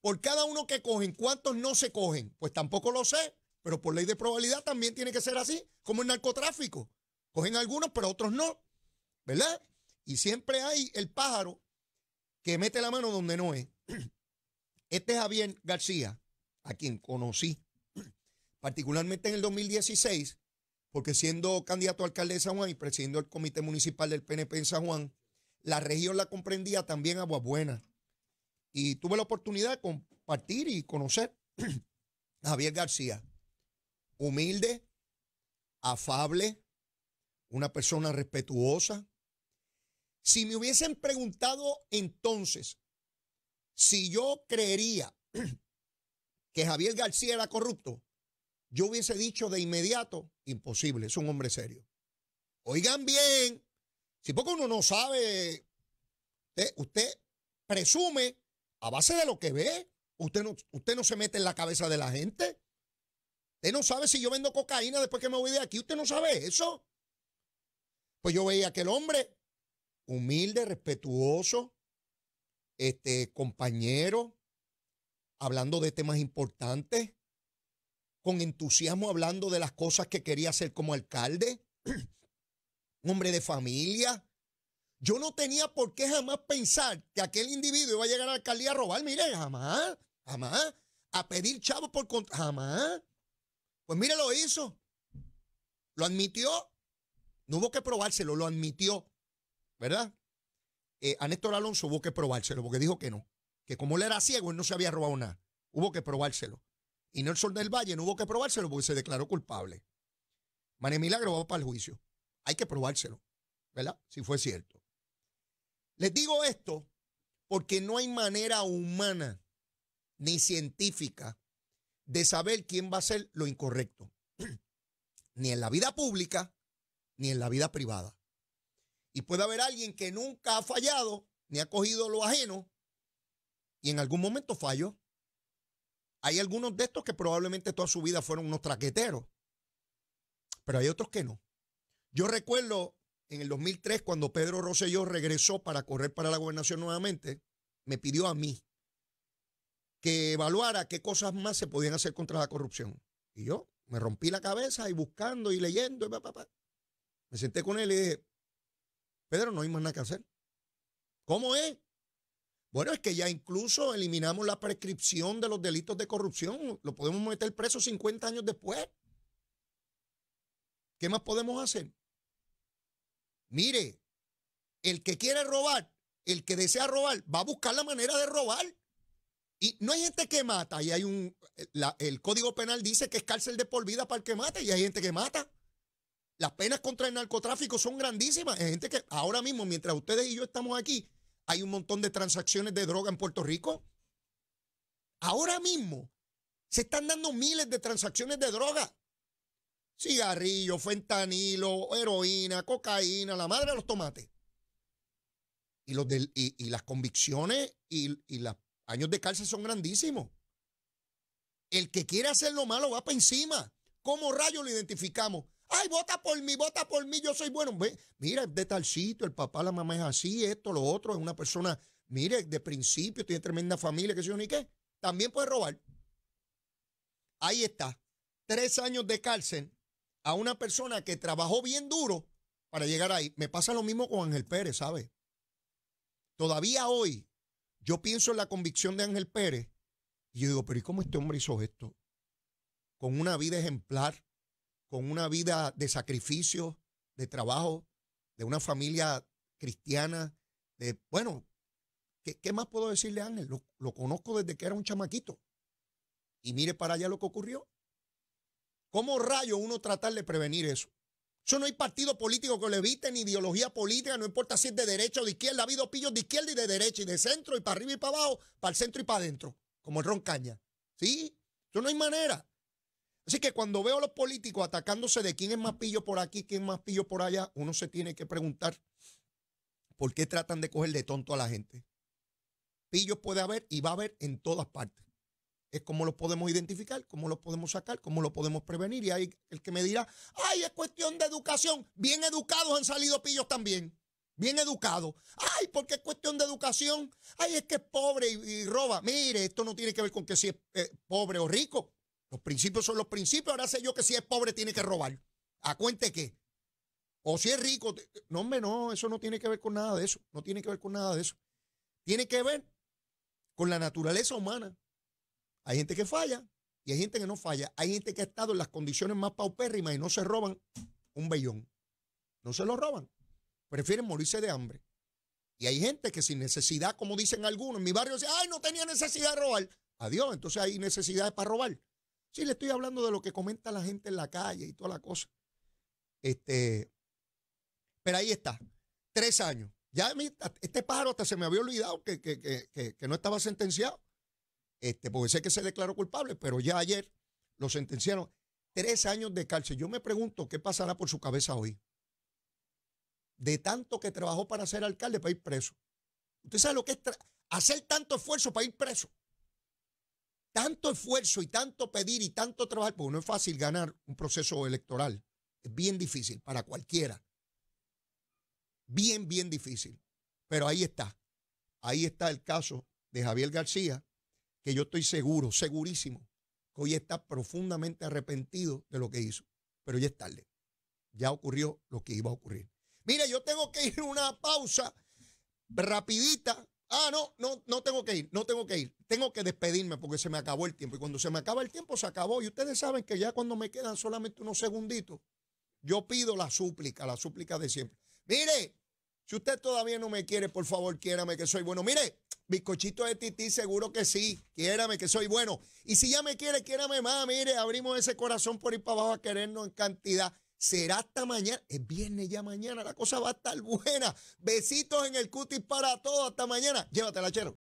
Por cada uno que cogen, ¿cuántos no se cogen? Pues tampoco lo sé. Pero por ley de probabilidad también tiene que ser así, como el narcotráfico. Cogen algunos, pero otros no. ¿Verdad? Y siempre hay el pájaro que mete la mano donde no es. Este es Javier García, a quien conocí particularmente en el 2016, porque siendo candidato a alcalde de San Juan y presidiendo el comité municipal del PNP en San Juan, la región la comprendía también Aguabuena. Y tuve la oportunidad de compartir y conocer a Javier García, humilde, afable, una persona respetuosa. Si me hubiesen preguntado entonces si yo creería que Javier García era corrupto, yo hubiese dicho de inmediato, imposible, es un hombre serio. Oigan bien, si poco uno no sabe, usted, presume a base de lo que ve. Usted no, usted no se mete en la cabeza de la gente. Usted no sabe si yo vendo cocaína después que me voy de aquí. Usted no sabe eso. Pues yo veía que el hombre, humilde, respetuoso, este, compañero, hablando de temas importantes, con entusiasmo hablando de las cosas que quería hacer como alcalde, un hombre de familia. Yo no tenía por qué jamás pensar que aquel individuo iba a llegar a la alcaldía a robar, mire, jamás, jamás, a pedir chavos por contra, jamás. Pues mire, lo hizo, lo admitió, no hubo que probárselo, lo admitió, ¿verdad? Eh, a Néstor Alonso hubo que probárselo porque dijo que no, que como él era ciego, él no se había robado nada, hubo que probárselo. Y Nelson del Valle no hubo que probárselo porque se declaró culpable. Mané Milagro va para el juicio. Hay que probárselo, ¿verdad? Si fue cierto. Les digo esto porque no hay manera humana ni científica de saber quién va a hacer lo incorrecto. ni en la vida pública, ni en la vida privada. Y puede haber alguien que nunca ha fallado, ni ha cogido lo ajeno, y en algún momento falló. Hay algunos de estos que probablemente toda su vida fueron unos traqueteros, pero hay otros que no. Yo recuerdo en el 2003 cuando Pedro Rosselló regresó para correr para la gobernación nuevamente, me pidió a mí que evaluara qué cosas más se podían hacer contra la corrupción. Y yo me rompí la cabeza y buscando y leyendo. Y Me senté con él y dije, Pedro, no hay más nada que hacer. ¿Cómo es? Bueno, es que ya incluso eliminamos la prescripción de los delitos de corrupción. Lo podemos meter preso 50 años después. ¿Qué más podemos hacer? Mire, el que quiere robar, el que desea robar, va a buscar la manera de robar. Y no hay gente que mata y hay un... el Código Penal dice que es cárcel de por vida para el que mata y hay gente que mata. Las penas contra el narcotráfico son grandísimas. Hay gente que ahora mismo, mientras ustedes y yo estamos aquí, hay un montón de transacciones de droga en Puerto Rico. Ahora mismo se están dando miles de transacciones de droga. Cigarrillo, fentanilo, heroína, cocaína, la madre de los tomates. Y, los del, y, las convicciones y, y los años de cárcel son grandísimos. El que quiere hacer lo malo va para encima. ¿Cómo rayos lo identificamos? Ay, vota por mí, vota por mí, yo soy bueno. Ve, mira, de tal sitio, el papá, la mamá es así, esto, lo otro, es una persona, mire, de principio, tiene tremenda familia, qué sé yo, ni qué. También puede robar. Ahí está. Tres años de cárcel a una persona que trabajó bien duro para llegar ahí. Me pasa lo mismo con Ángel Pérez, ¿sabe? Todavía hoy yo pienso en la convicción de Ángel Pérez y yo digo, pero ¿y cómo este hombre hizo esto? Con una vida ejemplar, con una vida de sacrificio, de trabajo, de una familia cristiana, de, bueno, ¿qué, más puedo decirle a Ángel? Lo, conozco desde que era un chamaquito. Y mire para allá lo que ocurrió. ¿Cómo rayo uno tratar de prevenir eso? Eso no hay partido político que lo evite, ni ideología política, no importa si es de derecha o de izquierda. Ha habido pillos de izquierda y de derecha, y de centro, y para arriba y para abajo, para el centro y para adentro, como el roncaña. ¿Sí? Eso no hay manera. Así que cuando veo a los políticos atacándose de quién es más pillo por aquí, quién es más pillo por allá, uno se tiene que preguntar por qué tratan de coger de tonto a la gente. Pillos puede haber y va a haber en todas partes. Es cómo los podemos identificar, cómo los podemos sacar, cómo los podemos prevenir. Y hay el que me dirá, ay, es cuestión de educación. Bien educados han salido pillos también. Bien educados. Ay, porque es cuestión de educación. Ay, es que es pobre y, roba. Mire, esto no tiene que ver con que si es eh, pobre o rico. Los principios son los principios. Ahora sé yo que si es pobre tiene que robar. ¿A cuente qué? O si es rico. No, hombre, no, eso no tiene que ver con nada de eso. No tiene que ver con nada de eso. Tiene que ver con la naturaleza humana. Hay gente que falla y hay gente que no falla. Hay gente que ha estado en las condiciones más paupérrimas y no se roban un vellón. No se lo roban. Prefieren morirse de hambre. Y hay gente que sin necesidad, como dicen algunos, en mi barrio dice, ay, no tenía necesidad de robar. Adiós, entonces hay necesidades para robar. Sí, le estoy hablando de lo que comenta la gente en la calle y toda la cosa. Este, pero ahí está, tres años. Ya este pájaro hasta se me había olvidado que, no estaba sentenciado. Este, porque sé que se declaró culpable, pero ya ayer lo sentenciaron. Tres años de cárcel. Yo me pregunto qué pasará por su cabeza hoy. De tanto que trabajó para ser alcalde, para ir preso. Usted sabe lo que es hacer tanto esfuerzo para ir preso tanto esfuerzo y tanto pedir y tanto trabajar, porque no es fácil ganar un proceso electoral. Es bien difícil para cualquiera. Bien, bien difícil. Pero ahí está. Ahí está el caso de Javier García, que yo estoy seguro, segurísimo, que hoy está profundamente arrepentido de lo que hizo. Pero ya es tarde. Ya ocurrió lo que iba a ocurrir. Mira, yo tengo que ir a una pausa rapidita Ah, no, no, no tengo que ir, no tengo que ir. Tengo que despedirme porque se me acabó el tiempo. Y cuando se me acaba el tiempo, se acabó. Y ustedes saben que ya cuando me quedan solamente unos segunditos, yo pido la súplica, la súplica de siempre. Mire, si usted todavía no me quiere, por favor, quiérame que soy bueno. Mire, bizcochito de tití, seguro que sí. Quiérame que soy bueno. Y si ya me quiere, quiérame más. Mire, abrimos ese corazón por ir para abajo a querernos en cantidad. Será hasta mañana. Es viernes ya mañana. La cosa va a estar buena. Besitos en el cutis para todos. Hasta mañana. Llévatela, chero.